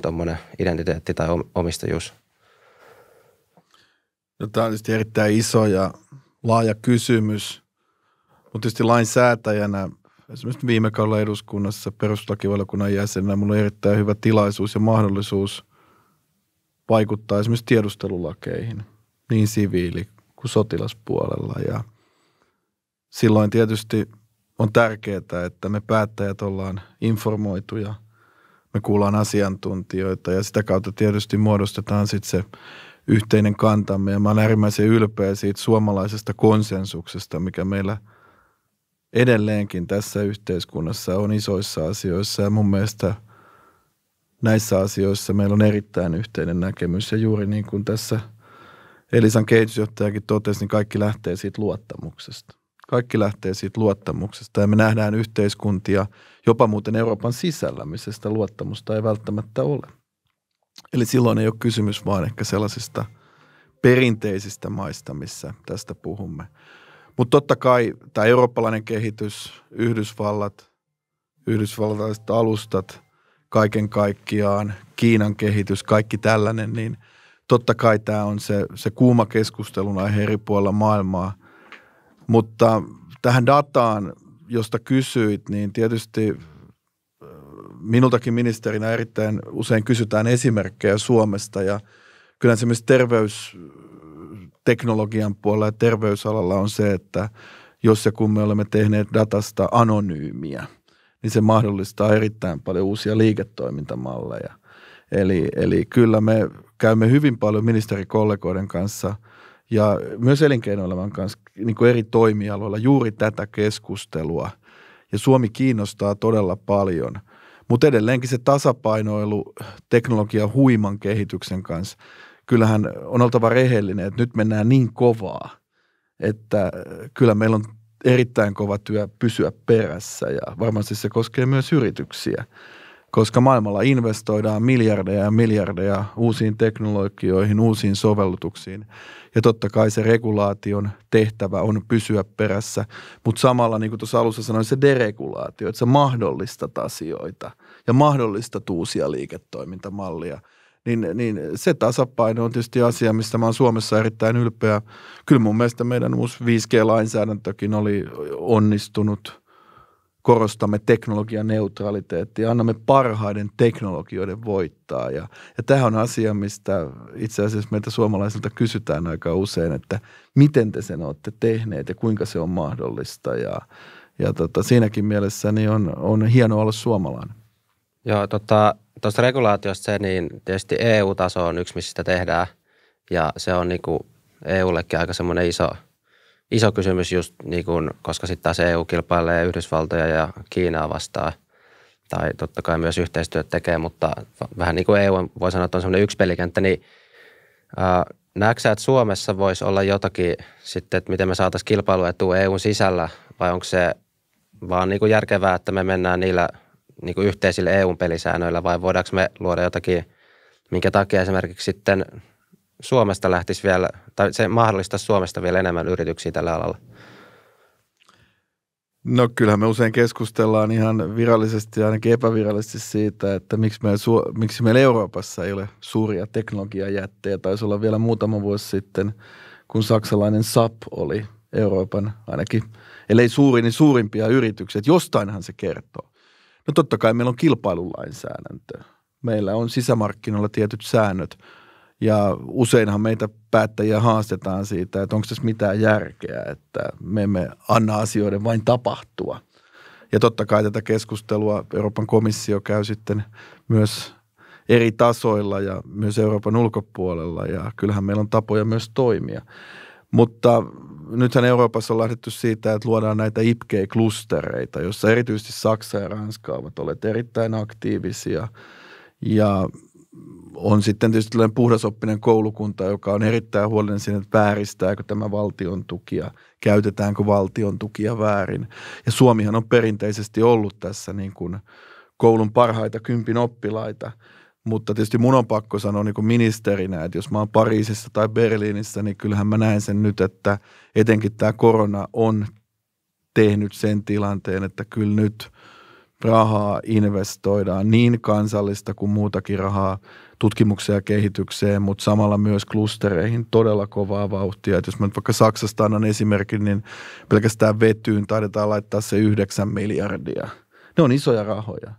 identiteetti tai omistajuus – No, Tämä on tietysti erittäin iso ja laaja kysymys, mutta tietysti lainsäätäjänä, esimerkiksi viime kaudella eduskunnassa perustuslakivaliokunnan jäsenenä, minulla on erittäin hyvä tilaisuus ja mahdollisuus vaikuttaa esimerkiksi tiedustelulakeihin, niin siviili kuin sotilaspuolella. Ja silloin tietysti on tärkeää, että me päättäjät ollaan informoituja, me kuullaan asiantuntijoita ja sitä kautta tietysti muodostetaan sitten se yhteinen kantamme. Ja mä olen äärimmäisen ylpeä siitä suomalaisesta konsensuksesta, mikä meillä edelleenkin tässä yhteiskunnassa on isoissa asioissa. Ja mun mielestä näissä asioissa meillä on erittäin yhteinen näkemys. Ja juuri niin kuin tässä Elisan kehitysjohtajakin totesi, niin kaikki lähtee siitä luottamuksesta. Kaikki lähtee siitä luottamuksesta ja me nähdään yhteiskuntia jopa muuten Euroopan sisällä, missä sitä luottamusta ei välttämättä ole. Eli silloin ei ole kysymys vaan ehkä sellaisista perinteisistä maista, missä tästä puhumme. Mutta totta kai tämä eurooppalainen kehitys, Yhdysvallat, yhdysvaltalaiset alustat kaiken kaikkiaan, Kiinan kehitys, kaikki tällainen, niin totta kai tämä on se, se kuuma keskustelun aihe eri puolilla maailmaa. Mutta tähän dataan, josta kysyit, niin tietysti minultakin ministerinä erittäin usein kysytään esimerkkejä Suomesta ja kyllä se myös terveysteknologian puolella ja terveysalalla on se, että jos ja kun me olemme tehneet datasta anonyymiä, niin se mahdollistaa erittäin paljon uusia liiketoimintamalleja. Eli, eli kyllä me käymme hyvin paljon ministerikollegoiden kanssa ja myös elinkeinoelämän kanssa niin kuin eri toimialoilla juuri tätä keskustelua. Ja Suomi kiinnostaa todella paljon – mutta edelleenkin se tasapainoilu teknologian huiman kehityksen kanssa, kyllähän on oltava rehellinen, että nyt mennään niin kovaa, että äh, kyllä meillä on erittäin kova työ pysyä perässä ja varmasti se koskee myös yrityksiä koska maailmalla investoidaan miljardeja ja miljardeja uusiin teknologioihin, uusiin sovellutuksiin. Ja totta kai se regulaation tehtävä on pysyä perässä, mutta samalla niin kuin tuossa alussa sanoin, se deregulaatio, että sä mahdollistat asioita ja mahdollistat uusia liiketoimintamallia. Niin, niin se tasapaino on tietysti asia, mistä mä oon Suomessa erittäin ylpeä. Kyllä mun mielestä meidän uusi 5G-lainsäädäntökin oli onnistunut – korostamme teknologianeutraliteettia, annamme parhaiden teknologioiden voittaa. Ja, ja tämä on asia, mistä itse asiassa meiltä suomalaisilta kysytään aika usein, että miten te sen olette tehneet ja kuinka se on mahdollista. Ja, ja tota, siinäkin mielessä niin on, on hienoa olla suomalainen. Joo, tota, regulaatiosta se, niin tietysti EU-taso on yksi, missä sitä tehdään. Ja se on niin kuin EUllekin aika semmoinen iso – iso kysymys just niin kuin, koska sitten taas EU kilpailee Yhdysvaltoja ja Kiinaa vastaan tai totta kai myös yhteistyöt tekee, mutta vähän niin kuin EU voi sanoa, että on semmoinen yksi pelikenttä, niin äh, näetkö sä, että Suomessa voisi olla jotakin sitten, että miten me saataisiin kilpailuetua EUn sisällä vai onko se vaan niin kuin järkevää, että me mennään niillä niin kuin yhteisillä EUn pelisäännöillä vai voidaanko me luoda jotakin, minkä takia esimerkiksi sitten Suomesta lähtisi vielä, tai se mahdollistaisi Suomesta vielä enemmän yrityksiä tällä alalla? No kyllähän me usein keskustellaan ihan virallisesti ja ainakin epävirallisesti siitä, että miksi meillä, Suo, miksi meillä Euroopassa ei ole suuria teknologiajättejä. Taisi olla vielä muutama vuosi sitten, kun saksalainen SAP oli Euroopan ainakin, ellei suurin, niin suurimpia yrityksiä. Jostainhan se kertoo. No totta kai meillä on kilpailulainsäädäntö. Meillä on sisämarkkinoilla tietyt säännöt – ja useinhan meitä päättäjiä haastetaan siitä, että onko tässä mitään järkeä, että me emme anna asioiden vain tapahtua. Ja totta kai tätä keskustelua Euroopan komissio käy sitten myös eri tasoilla ja myös Euroopan ulkopuolella ja kyllähän meillä on tapoja myös toimia. Mutta nythän Euroopassa on lähdetty siitä, että luodaan näitä IPK-klustereita, jossa erityisesti Saksa ja Ranska ovat olleet erittäin aktiivisia. Ja on sitten tietysti tällainen puhdasoppinen koulukunta, joka on erittäin huolinen siinä, että vääristääkö tämä valtion tukia, käytetäänkö valtion tukia väärin. Ja Suomihan on perinteisesti ollut tässä niin kuin koulun parhaita kympin oppilaita, mutta tietysti mun on pakko sanoa niin kuin ministerinä, että jos mä oon Pariisissa tai Berliinissä, niin kyllähän mä näen sen nyt, että etenkin tämä korona on tehnyt sen tilanteen, että kyllä nyt – rahaa investoidaan, niin kansallista kuin muutakin rahaa tutkimukseen ja kehitykseen, mutta samalla myös klustereihin todella kovaa vauhtia. Et jos mä nyt vaikka Saksasta annan esimerkin, niin pelkästään vetyyn taidetaan laittaa se 9 miljardia. Ne on isoja rahoja,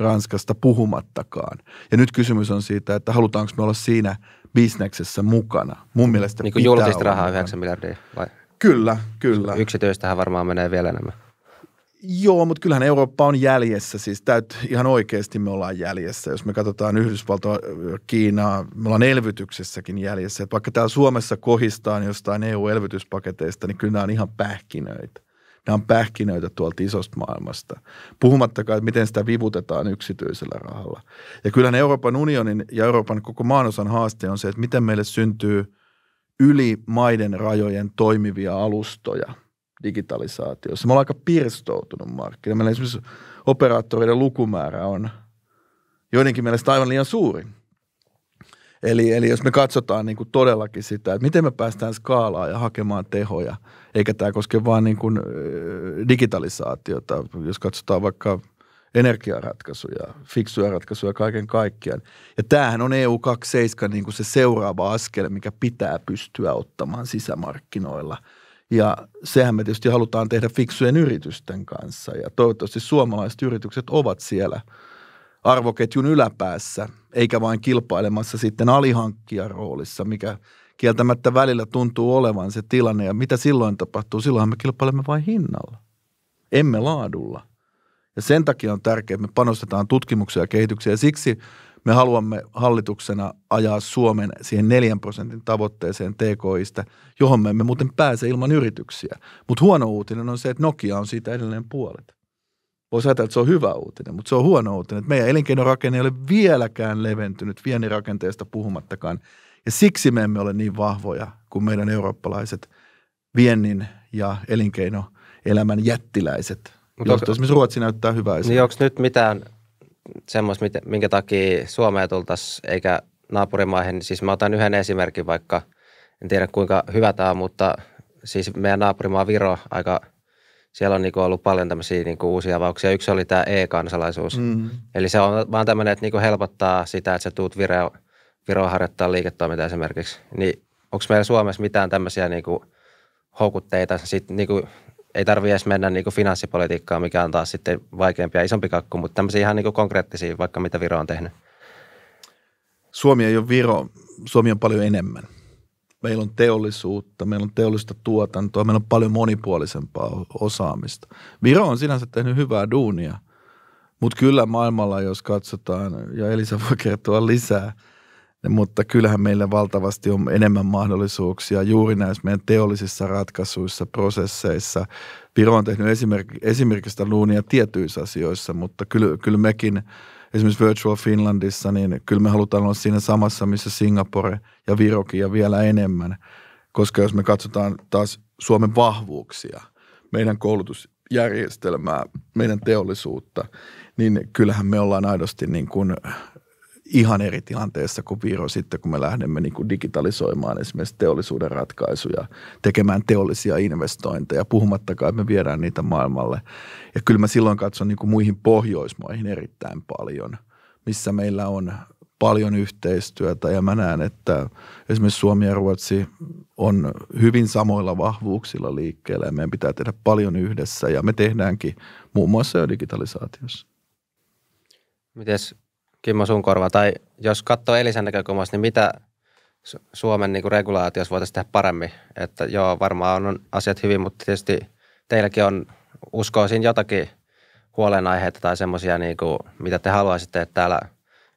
Ranskasta puhumattakaan. Ja nyt kysymys on siitä, että halutaanko me olla siinä bisneksessä mukana. Mun mielestä Niin kuin julkista rahaa 9 miljardia vai? Kyllä, kyllä. Yksityistähän varmaan menee vielä enemmän. Joo, mutta kyllähän Eurooppa on jäljessä, siis täyt, ihan oikeasti me ollaan jäljessä. Jos me katsotaan Yhdysvaltoa, Kiinaa, me ollaan elvytyksessäkin jäljessä. Et vaikka täällä Suomessa kohistaan jostain EU-elvytyspaketeista, niin kyllä nämä on ihan pähkinöitä. Nämä on pähkinöitä tuolta isosta maailmasta. Puhumattakaan, että miten sitä vivutetaan yksityisellä rahalla. Ja kyllähän Euroopan unionin ja Euroopan koko maanosan haaste on se, että miten meille syntyy yli maiden rajojen toimivia alustoja – digitalisaatiossa. Me ollaan aika pirstoutunut markkina. Meillä esimerkiksi operaattoreiden lukumäärä on joidenkin mielestä aivan liian suuri. Eli, eli jos me katsotaan niin kuin todellakin sitä, että miten me päästään skaalaan ja hakemaan tehoja, eikä tämä koske vain niin kuin, digitalisaatiota, jos katsotaan vaikka energiaratkaisuja, fiksuja ratkaisuja kaiken kaikkiaan. Ja tämähän on EU27 niin kuin se seuraava askel, mikä pitää pystyä ottamaan sisämarkkinoilla – ja sehän me tietysti halutaan tehdä fiksujen yritysten kanssa ja toivottavasti suomalaiset yritykset ovat siellä arvoketjun yläpäässä, eikä vain kilpailemassa sitten alihankkijan roolissa, mikä kieltämättä välillä tuntuu olevan se tilanne. Ja mitä silloin tapahtuu? Silloin me kilpailemme vain hinnalla, emme laadulla. Ja sen takia on tärkeää, että me panostetaan tutkimukseen ja kehitykseen. Ja siksi me haluamme hallituksena ajaa Suomen siihen 4 prosentin tavoitteeseen TKIstä, johon me emme muuten pääse ilman yrityksiä. Mutta huono uutinen on se, että Nokia on siitä edelleen puolet. Voisi ajatella, että se on hyvä uutinen, mutta se on huono uutinen, että meidän elinkeinorakenne ei ole vieläkään leventynyt viennin puhumattakaan. Ja siksi me emme ole niin vahvoja kuin meidän eurooppalaiset viennin ja elinkeinoelämän jättiläiset, Mutta onko, esimerkiksi Ruotsi näyttää hyvää. Niin onko nyt mitään semmoista, minkä takia Suomeen tultaisiin eikä naapurimaihin. siis mä otan yhden esimerkin, vaikka en tiedä kuinka hyvä tämä on, mutta siis meidän naapurimaa Viro aika – siellä on niinku ollut paljon tämmöisiä niinku uusia avauksia. Yksi oli tämä e-kansalaisuus. Mm. Eli se on vaan tämmöinen, että niinku helpottaa sitä, että sä tuut Viroon Viro harjoittaa liiketoimintaa esimerkiksi. Niin onko meillä Suomessa mitään tämmöisiä niinku houkutteita sit niinku ei tarvitse edes mennä niin finanssipolitiikkaan, mikä on taas sitten vaikeampi ja isompi kakku, mutta tämmöisiä ihan niin kuin konkreettisia, vaikka mitä Viro on tehnyt. Suomi ei ole Viro, Suomi on paljon enemmän. Meillä on teollisuutta, meillä on teollista tuotantoa, meillä on paljon monipuolisempaa osaamista. Viro on sinänsä tehnyt hyvää duunia, mutta kyllä maailmalla, jos katsotaan, ja Elisa voi kertoa lisää – mutta kyllähän meillä valtavasti on enemmän mahdollisuuksia juuri näissä meidän teollisissa ratkaisuissa, prosesseissa. Viro on tehnyt esimerk- esimerkistä luunia tietyissä asioissa, mutta kyllä, kyllä mekin esimerkiksi Virtual Finlandissa, niin kyllä me halutaan olla siinä samassa, missä Singapore ja Virokin ja vielä enemmän. Koska jos me katsotaan taas Suomen vahvuuksia, meidän koulutusjärjestelmää, meidän teollisuutta, niin kyllähän me ollaan aidosti niin kuin ihan eri tilanteessa kuin Viro sitten, kun me lähdemme niin kuin digitalisoimaan esimerkiksi teollisuuden ratkaisuja, tekemään teollisia investointeja, puhumattakaan, että me viedään niitä maailmalle. Ja kyllä mä silloin katson niin kuin muihin Pohjoismaihin erittäin paljon, missä meillä on paljon yhteistyötä ja mä näen, että esimerkiksi Suomi ja Ruotsi on hyvin samoilla vahvuuksilla liikkeellä ja meidän pitää tehdä paljon yhdessä ja me tehdäänkin muun muassa jo digitalisaatiossa. Mites Kimmo sun korva, tai jos katsoo Elisan näkökulmasta, niin mitä Suomen niin kuin regulaatiossa voitaisiin tehdä paremmin? Että joo, varmaan on asiat hyvin, mutta tietysti teilläkin on, uskoisin jotakin huolenaiheita tai semmoisia, niin kuin, mitä te haluaisitte, että täällä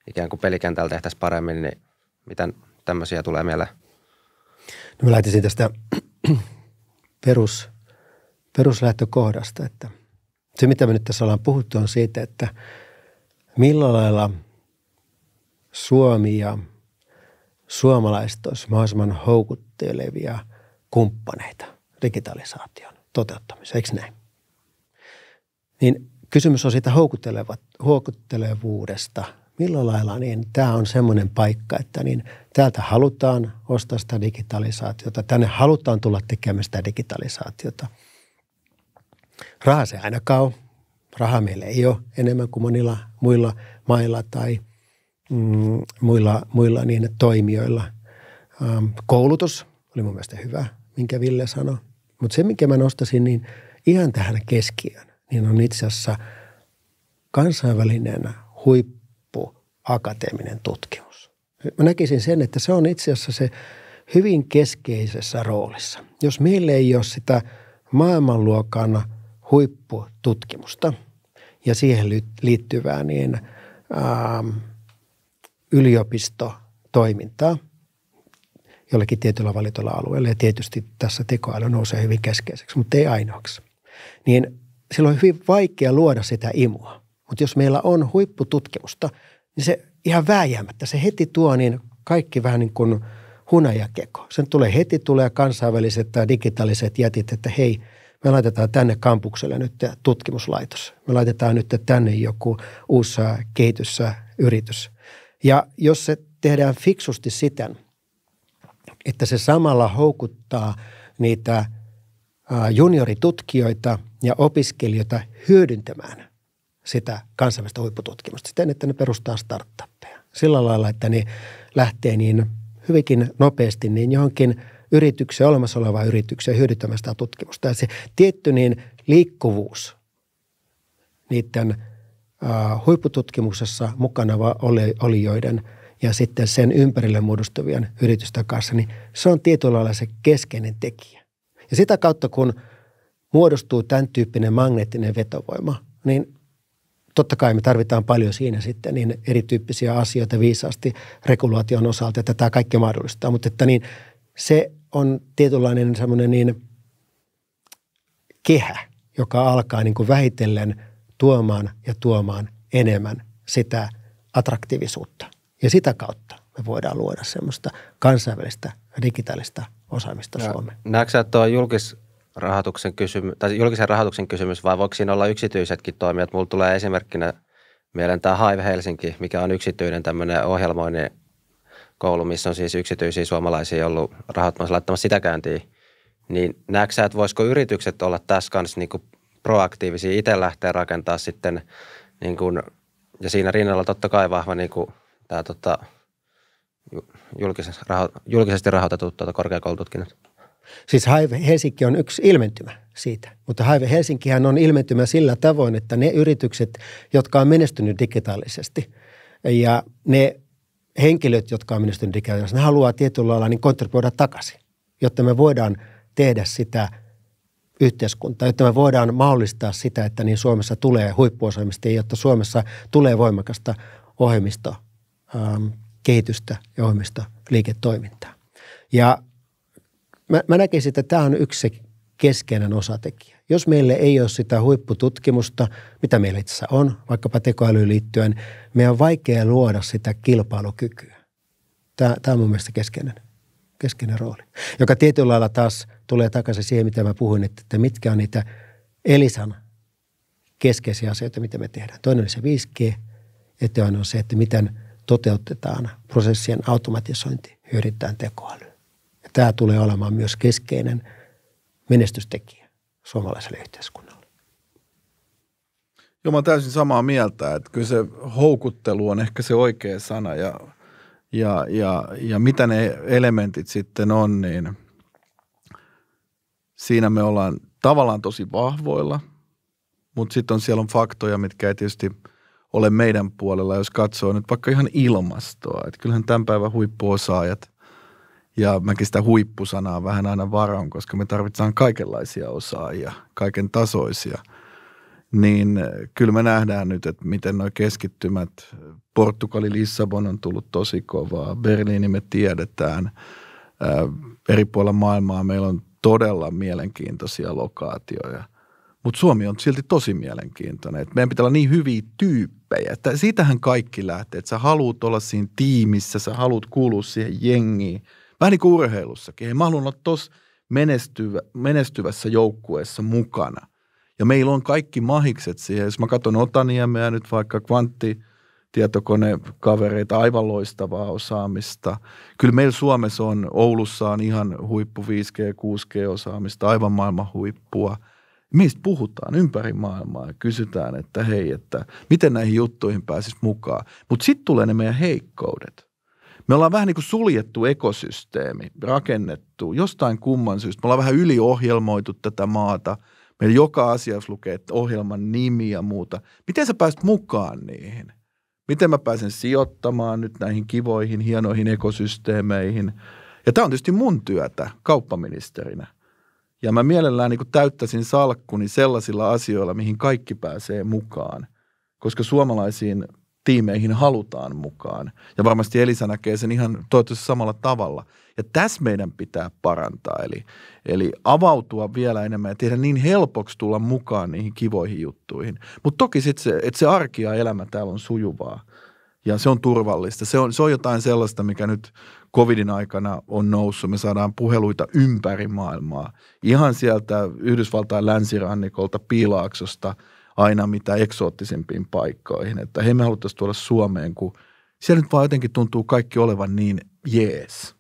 ikään kuin pelikentällä tehtäisiin paremmin, niin mitä tämmöisiä tulee mieleen? No mä lähtisin tästä perus, peruslähtökohdasta, että se mitä me nyt tässä ollaan puhuttu on siitä, että millä lailla – Suomi ja suomalaiset olisivat mahdollisimman houkuttelevia kumppaneita digitalisaation toteuttamiseen, eikö näin? Niin kysymys on siitä houkuttelevuudesta. Millä lailla niin tämä on semmoinen paikka, että niin täältä halutaan ostaa sitä digitalisaatiota, tänne halutaan tulla tekemään sitä digitalisaatiota. Raha se ainakaan on. Raha meillä ei ole enemmän kuin monilla muilla mailla tai – mm, muilla, muilla niin toimijoilla. Ähm, koulutus oli mun mielestä hyvä, minkä Ville sanoi. Mutta se, minkä mä nostasin, niin ihan tähän keskiöön, niin on itse asiassa kansainvälinen huippu tutkimus. Mä näkisin sen, että se on itse asiassa se hyvin keskeisessä roolissa. Jos meillä ei ole sitä maailmanluokana huippututkimusta ja siihen liittyvää, niin ähm, – yliopistotoimintaa jollekin tietyllä valitulla alueella. Ja tietysti tässä tekoäly nousee hyvin keskeiseksi, mutta ei ainoaksi. Niin silloin on hyvin vaikea luoda sitä imua. Mutta jos meillä on huippututkimusta, niin se ihan vääjäämättä, se heti tuo niin kaikki vähän niin kuin hunajakeko. Sen tulee heti tulee kansainväliset tai digitaaliset jätit, että hei, me laitetaan tänne kampukselle nyt tutkimuslaitos. Me laitetaan nyt tänne joku uusi kehitysyritys. Ja jos se tehdään fiksusti siten, että se samalla houkuttaa niitä junioritutkijoita ja opiskelijoita hyödyntämään sitä kansainvälistä huippututkimusta siten, että ne perustaa startuppeja. Sillä lailla, että ne lähtee niin hyvinkin nopeasti niin johonkin yritykseen, olemassa olevaan yritykseen hyödyntämään sitä tutkimusta. Ja se tietty niin liikkuvuus niiden – huippututkimuksessa mukana olijoiden ja sitten sen ympärille muodostuvien yritysten kanssa, niin se on tietyllä lailla se keskeinen tekijä. Ja sitä kautta, kun muodostuu tämän tyyppinen magneettinen vetovoima, niin totta kai me tarvitaan paljon siinä sitten niin erityyppisiä asioita viisaasti regulaation osalta, että tämä kaikki mahdollistaa. Mutta että niin, se on tietynlainen semmoinen niin kehä, joka alkaa niin kuin vähitellen – tuomaan ja tuomaan enemmän sitä attraktiivisuutta. Ja sitä kautta me voidaan luoda semmoista kansainvälistä digitaalista osaamista no, Suomeen. Näetkö sä tuo julkis, rahoituksen kysymys, tai siis julkisen rahoituksen kysymys, vai voiko siinä olla yksityisetkin toimijat? Mulla tulee esimerkkinä mieleen tämä Hive Helsinki, mikä on yksityinen tämmöinen ohjelmoinen koulu, missä on siis yksityisiä suomalaisia ollut rahoittamassa, laittamassa sitä käyntiin. Niin näetkö että voisiko yritykset olla tässä kanssa niin proaktiivisia, itse lähtee rakentaa sitten niin kuin, ja siinä rinnalla totta kai vahva niin kuin, tämä tota, julkisesti, raho- julkisesti rahoitetut tuota, korkeakoulututkinnot. Siis Haive Helsinki on yksi ilmentymä siitä, mutta Haive Helsinkihän on ilmentymä sillä tavoin, että ne yritykset, jotka on menestynyt digitaalisesti ja ne henkilöt, jotka on menestynyt digitaalisesti, ne haluaa tietyllä lailla niin kontribuoida takaisin, jotta me voidaan tehdä sitä – Yhteiskunta, jotta me voidaan mahdollistaa sitä, että niin Suomessa tulee huippuosaamista jotta Suomessa tulee voimakasta ohjelmisto, ähm, kehitystä ja ohjelmisto liiketoimintaa. Ja mä, mä näkisin, että tämä on yksi se keskeinen osatekijä. Jos meillä ei ole sitä huippututkimusta, mitä meillä itse asiassa on, vaikkapa tekoälyyn liittyen, meidän on vaikea luoda sitä kilpailukykyä. Tämä, tämä on mun mielestä keskeinen keskeinen rooli, joka tietyllä lailla taas tulee takaisin siihen, mitä mä puhuin, että, että mitkä on niitä Elisan keskeisiä asioita, mitä me tehdään. Toinen on se 5G ja toinen on se, että miten toteutetaan prosessien automatisointi hyödyntäen tekoälyä. Ja tämä tulee olemaan myös keskeinen menestystekijä suomalaiselle yhteiskunnalle. Joo, mä täysin samaa mieltä, että kyllä se houkuttelu on ehkä se oikea sana ja – ja, ja, ja mitä ne elementit sitten on, niin siinä me ollaan tavallaan tosi vahvoilla, mutta sitten on siellä on faktoja, mitkä ei tietysti ole meidän puolella, jos katsoo nyt vaikka ihan ilmastoa. Että kyllähän tämän päivän huippuosaajat, ja mäkin sitä huippusanaa vähän aina varon, koska me tarvitaan kaikenlaisia osaajia, kaiken tasoisia – niin kyllä me nähdään nyt, että miten nuo keskittymät Portugali, Lissabon on tullut tosi kovaa, Berliini me tiedetään. Ää, äh, eri puolilla maailmaa meillä on todella mielenkiintoisia lokaatioja. Mutta Suomi on silti tosi mielenkiintoinen. Et meidän pitää olla niin hyviä tyyppejä. Et siitähän kaikki lähtee, että sä haluat olla siinä tiimissä, sä haluat kuulua siihen jengiin. Vähän niin kuin urheilussakin. Hei, mä haluan olla tuossa menestyvä, menestyvässä joukkueessa mukana. Ja meillä on kaikki mahikset siihen. Jos mä katson Otaniemeä nyt vaikka kvantti – tietokonekavereita, aivan loistavaa osaamista. Kyllä meillä Suomessa on, Oulussa on ihan huippu 5G, 6G-osaamista, aivan maailman huippua. Mistä puhutaan ympäri maailmaa ja kysytään, että hei, että miten näihin juttuihin pääsisi mukaan. Mutta sitten tulee ne meidän heikkoudet. Me ollaan vähän niin kuin suljettu ekosysteemi, rakennettu jostain kumman syystä. Me ollaan vähän yliohjelmoitu tätä maata. Meillä joka asiassa lukee että ohjelman nimi ja muuta. Miten sä pääst mukaan niihin – Miten mä pääsen sijoittamaan nyt näihin kivoihin, hienoihin ekosysteemeihin? Ja tämä on tietysti mun työtä kauppaministerinä. Ja mä mielellään niin täyttäisin salkkuni sellaisilla asioilla, mihin kaikki pääsee mukaan. Koska suomalaisiin tiimeihin halutaan mukaan. Ja varmasti Elisa näkee sen ihan toivottavasti samalla tavalla. Ja tässä meidän pitää parantaa, eli, eli avautua vielä enemmän ja tehdä niin helpoksi tulla mukaan niihin kivoihin juttuihin. Mutta toki sitten se, että se arki ja elämä täällä on sujuvaa ja se on turvallista. Se on, se on jotain sellaista, mikä nyt covidin aikana on noussut. Me saadaan puheluita ympäri maailmaa. Ihan sieltä Yhdysvaltain länsirannikolta, Piilaaksosta – aina mitä eksoottisimpiin paikkoihin, että hei me haluttaisiin tuoda Suomeen, kun siellä nyt vaan jotenkin tuntuu kaikki olevan niin jees.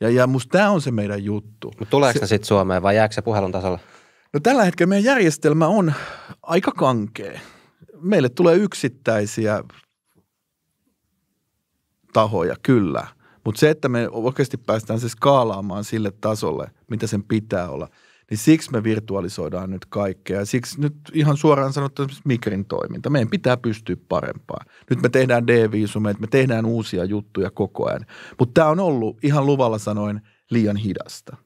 Ja, ja musta tämä on se meidän juttu. Mutta tuleeko se sitten Suomeen vai jääkö se puhelun tasolla? No tällä hetkellä meidän järjestelmä on aika kankea. Meille tulee yksittäisiä tahoja, kyllä. Mutta se, että me oikeasti päästään se skaalaamaan sille tasolle, mitä sen pitää olla – niin siksi me virtualisoidaan nyt kaikkea. Siksi nyt ihan suoraan sanottuna Mikrin toiminta. Meidän pitää pystyä parempaan. Nyt me tehdään D-viisumeita, me tehdään uusia juttuja koko ajan. Mutta tämä on ollut ihan luvalla sanoen liian hidasta.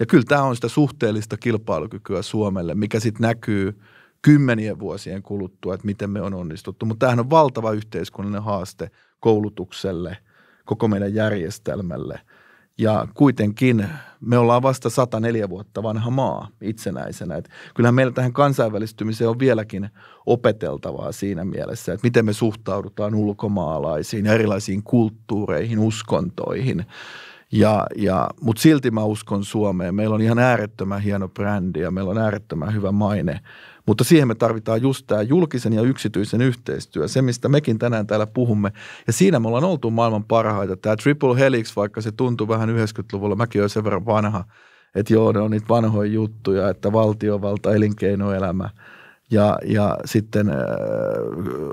Ja kyllä tämä on sitä suhteellista kilpailukykyä Suomelle, mikä sitten näkyy kymmenien vuosien kuluttua, että miten me on onnistuttu. Mutta tämähän on valtava yhteiskunnallinen haaste koulutukselle, koko meidän järjestelmälle – ja kuitenkin me ollaan vasta 104 vuotta vanha maa itsenäisenä. Et kyllähän meillä tähän kansainvälistymiseen on vieläkin opeteltavaa siinä mielessä, että miten me suhtaudutaan ulkomaalaisiin, erilaisiin kulttuureihin, uskontoihin – ja, ja, Mutta silti mä uskon Suomeen. Meillä on ihan äärettömän hieno brändi ja meillä on äärettömän hyvä maine. Mutta siihen me tarvitaan just tämä julkisen ja yksityisen yhteistyö, se mistä mekin tänään täällä puhumme. Ja siinä me ollaan oltu maailman parhaita. Tämä Triple Helix, vaikka se tuntui vähän 90-luvulla, mäkin olen sen verran vanha, että joo, ne on niitä vanhoja juttuja, että valtiovalta, elinkeinoelämä ja, ja sitten äh,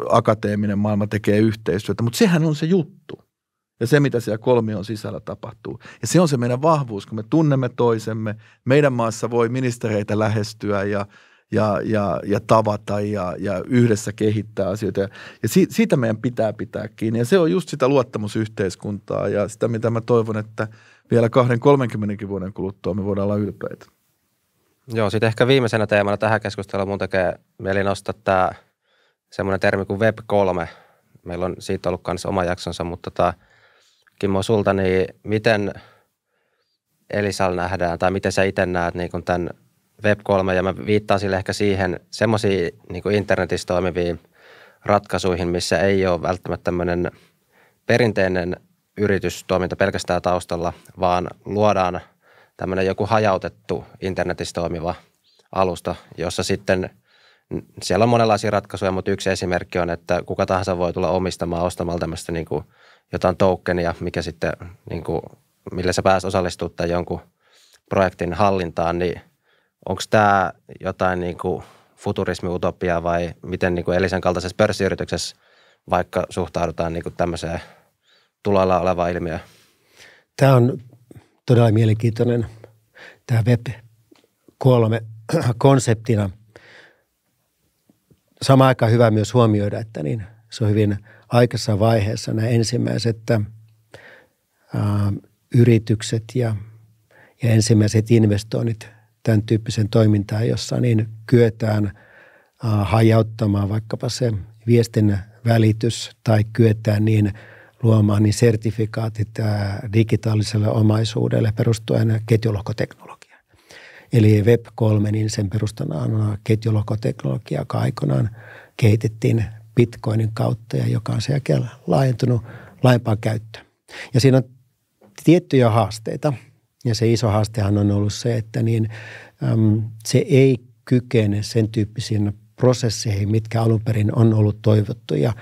akateeminen maailma tekee yhteistyötä. Mutta sehän on se juttu ja se, mitä siellä kolmion sisällä tapahtuu. Ja se on se meidän vahvuus, kun me tunnemme toisemme. Meidän maassa voi ministereitä lähestyä ja, ja, ja, ja tavata ja, ja yhdessä kehittää asioita. Ja si, siitä meidän pitää pitää kiinni. Ja se on just sitä luottamusyhteiskuntaa ja sitä, mitä mä toivon, että vielä 20-30 vuoden kuluttua me voidaan olla ylpeitä. Joo, sitten ehkä viimeisenä teemana tähän keskusteluun mun tekee mieli nostaa tämä semmoinen termi kuin Web3. Meillä on siitä ollut myös oma jaksonsa, mutta tämä tota, – Kimmo sulta, niin miten Elisal nähdään tai miten sä itse näet niin kuin tämän Web3 ja mä viittaan sille ehkä siihen semmoisiin niin internetissä toimiviin ratkaisuihin, missä ei ole välttämättä tämmöinen perinteinen yritystoiminta pelkästään taustalla, vaan luodaan tämmöinen joku hajautettu internetissä toimiva alusta, jossa sitten siellä on monenlaisia ratkaisuja, mutta yksi esimerkki on, että kuka tahansa voi tulla omistamaan ostamalla tämmöistä niin kuin jotain tokenia, mikä sitten, niin kuin, millä sä pääs osallistumaan jonkun projektin hallintaan, niin onko tämä jotain niin kuin futurismiutopiaa vai miten niin kuin Elisen kaltaisessa pörssiyrityksessä vaikka suhtaudutaan niin kuin tämmöiseen tuloilla olevaan ilmiöön? Tämä on todella mielenkiintoinen tämä Web3 konseptina – sama aika hyvä myös huomioida, että niin se on hyvin aikaisessa vaiheessa nämä ensimmäiset ä, yritykset ja, ja ensimmäiset investoinnit tämän tyyppisen toimintaan, jossa niin kyetään ä, hajauttamaan vaikkapa se viestin välitys tai kyetään niin luomaan niin sertifikaatit ä, digitaaliselle omaisuudelle perustuen ketjulohkoteknologiaan Eli Web3, niin sen perustana on ketjulokoteknologia, joka aikoinaan kehitettiin Bitcoinin kautta ja joka on sen jälkeen laajentunut laajempaan käyttöön. Ja siinä on tiettyjä haasteita. Ja se iso haastehan on ollut se, että niin, äm, se ei kykene sen tyyppisiin prosesseihin, mitkä alun perin on ollut toivottuja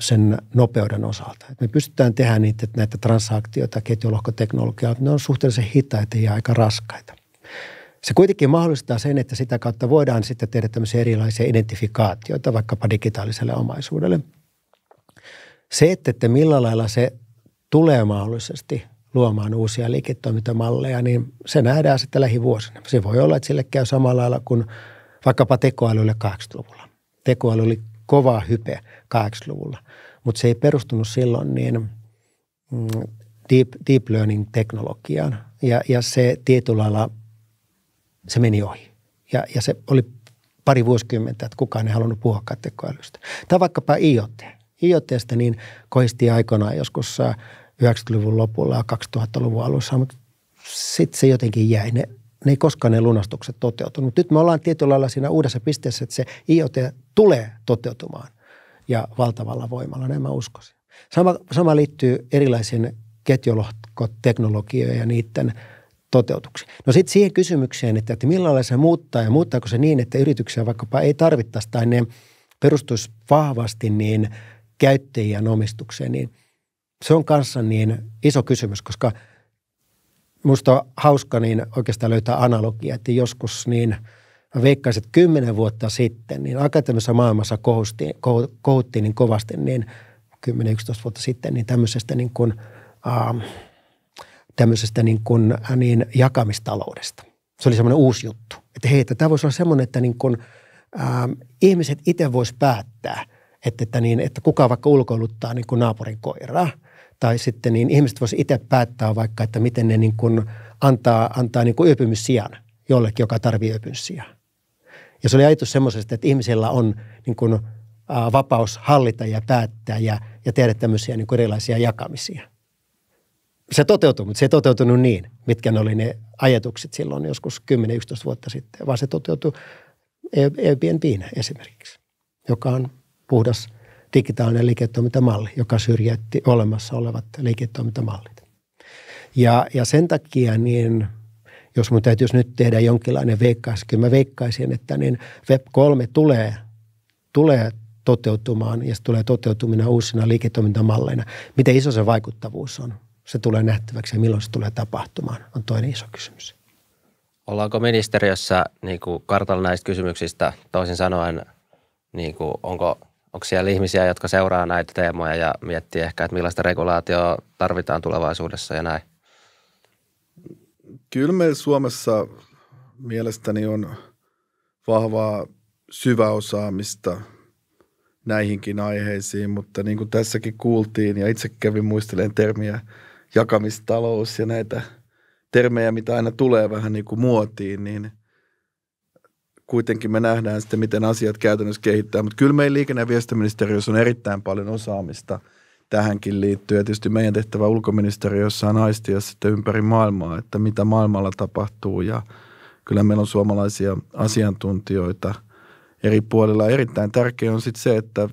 sen nopeuden osalta. me pystytään tehdä niitä, näitä transaktioita ketjulohkoteknologiaa, ne on suhteellisen hitaita ja aika raskaita. Se kuitenkin mahdollistaa sen, että sitä kautta voidaan sitten tehdä tämmöisiä erilaisia identifikaatioita vaikkapa digitaaliselle omaisuudelle. Se, että, että millä lailla se tulee mahdollisesti luomaan uusia liiketoimintamalleja, niin se nähdään sitten lähivuosina. Se voi olla, että sille käy samalla lailla kuin vaikkapa tekoälylle 80-luvulla. Tekoäly oli kova hype 80-luvulla, mutta se ei perustunut silloin niin mm, deep, deep learning-teknologiaan. Ja, ja se tietyllä lailla – se meni ohi. Ja, ja se oli pari vuosikymmentä, että kukaan ei halunnut puhua tekoälystä. Tai vaikkapa IoT. IoTstä niin koistiin aikana, joskus 90-luvun äh, lopulla ja 2000-luvun alussa, mutta sitten se jotenkin jäi. Ne, ne ei koskaan ne lunastukset toteutunut. Nyt me ollaan tietyllä lailla siinä uudessa pisteessä, että se IoT tulee toteutumaan ja valtavalla voimalla, näin mä uskoisin. Sama, sama liittyy erilaisiin ketjulohkoteknologioihin ja niiden – toteutuksi. No sitten siihen kysymykseen, että, että millä se muuttaa ja muuttaako se niin, että yrityksiä vaikkapa ei tarvittaisi tai ne perustuisi vahvasti niin käyttäjien omistukseen, niin se on kanssa niin iso kysymys, koska musta on hauska niin oikeastaan löytää analogia, että joskus niin mä veikkaisin, että kymmenen vuotta sitten, niin akateemisessa maailmassa kohuttiin, kohuttiin niin kovasti niin 10-11 vuotta sitten, niin tämmöisestä niin kuin, ähm, tämmöisestä niin kuin, äh, niin jakamistaloudesta. Se oli semmoinen uusi juttu. Että hei, että tämä voisi olla semmoinen, että niin kuin, ähm, ihmiset itse vois päättää, että, että, niin, että kuka vaikka ulkoiluttaa niin kuin naapurin koiraa. Tai sitten niin ihmiset voisi itse päättää vaikka, että miten ne niin kuin antaa, antaa niin kuin yöpymyssijan jollekin, joka tarvitsee yöpymyssijaa. Ja se oli ajatus semmoisesta, että ihmisillä on niin kuin, ä, äh, vapaus hallita ja päättää ja, ja tehdä tämmöisiä niin kuin erilaisia jakamisia – se toteutui, mutta se ei toteutunut niin, mitkä ne oli ne ajatukset silloin joskus 10-11 vuotta sitten, vaan se toteutui Airbnb esimerkiksi, joka on puhdas digitaalinen liiketoimintamalli, joka syrjäytti olemassa olevat liiketoimintamallit. Ja, ja sen takia niin jos mun täytyisi nyt tehdä jonkinlainen veikkaus, kyllä mä veikkaisin, että niin Web3 tulee, tulee toteutumaan ja se tulee toteutumina uusina liiketoimintamalleina. Miten iso se vaikuttavuus on? se tulee nähtäväksi ja milloin se tulee tapahtumaan, on toinen iso kysymys. Ollaanko ministeriössä niin kuin kartalla näistä kysymyksistä, toisin sanoen, niin kuin, onko, onko siellä ihmisiä, jotka seuraa näitä teemoja ja miettii ehkä, että millaista regulaatioa tarvitaan tulevaisuudessa ja näin? Kyllä meillä Suomessa mielestäni on vahvaa syväosaamista näihinkin aiheisiin, mutta niin kuin tässäkin kuultiin ja itse kävin muistelen termiä – jakamistalous ja näitä termejä, mitä aina tulee vähän niin kuin muotiin, niin kuitenkin me nähdään sitten, miten asiat käytännössä kehittää. Mutta kyllä meidän liikenne- ja viestintäministeriössä on erittäin paljon osaamista tähänkin liittyen. Ja tietysti meidän tehtävä ulkoministeriössä on aistia sitten ympäri maailmaa, että mitä maailmalla tapahtuu ja kyllä meillä on suomalaisia asiantuntijoita eri puolilla. Erittäin tärkeää on sitten se, että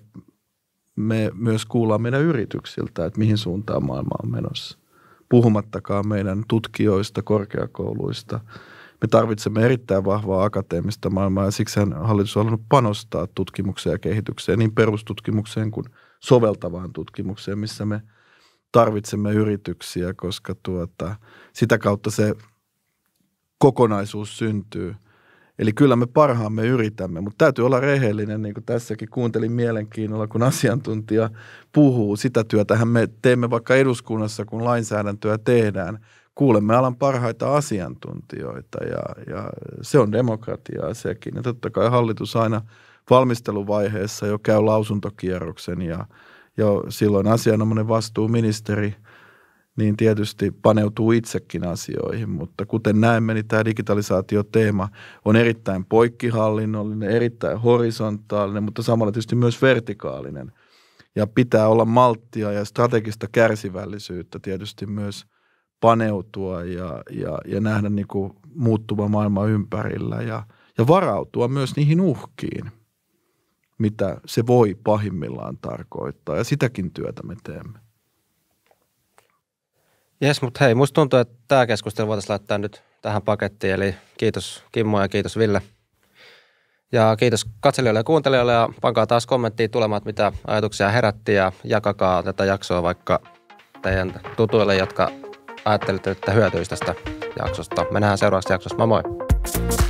me myös kuullaan meidän yrityksiltä, että mihin suuntaan maailma on menossa puhumattakaan meidän tutkijoista, korkeakouluista. Me tarvitsemme erittäin vahvaa akateemista maailmaa ja siksi hallitus on halunnut panostaa tutkimukseen ja kehitykseen, niin perustutkimukseen kuin soveltavaan tutkimukseen, missä me tarvitsemme yrityksiä, koska tuota, sitä kautta se kokonaisuus syntyy – Eli kyllä me parhaamme yritämme, mutta täytyy olla rehellinen, niin kuin tässäkin kuuntelin mielenkiinnolla, kun asiantuntija puhuu. Sitä työtähän me teemme vaikka eduskunnassa, kun lainsäädäntöä tehdään. Kuulemme alan parhaita asiantuntijoita ja, ja se on demokratiaa sekin. Ja totta kai hallitus aina valmisteluvaiheessa jo käy lausuntokierroksen ja jo silloin asianomainen vastuuministeri – niin tietysti paneutuu itsekin asioihin, mutta kuten näemme, niin tämä digitalisaatioteema on erittäin poikkihallinnollinen, erittäin horisontaalinen, mutta samalla tietysti myös vertikaalinen. Ja pitää olla malttia ja strategista kärsivällisyyttä tietysti myös paneutua ja, ja, ja nähdä niin kuin muuttuva maailma ympärillä ja, ja varautua myös niihin uhkiin, mitä se voi pahimmillaan tarkoittaa. Ja sitäkin työtä me teemme. Jes, mutta hei, musta tuntuu, että tämä keskustelu voitaisiin laittaa nyt tähän pakettiin. Eli kiitos Kimmo ja kiitos Ville. Ja kiitos katselijoille ja kuuntelijoille ja pankaa taas kommenttia tulemaan, mitä ajatuksia herätti ja jakakaa tätä jaksoa vaikka teidän tutuille, jotka ajattelitte, että hyötyisi tästä jaksosta. Me nähdään seuraavassa jaksossa. Moi moi!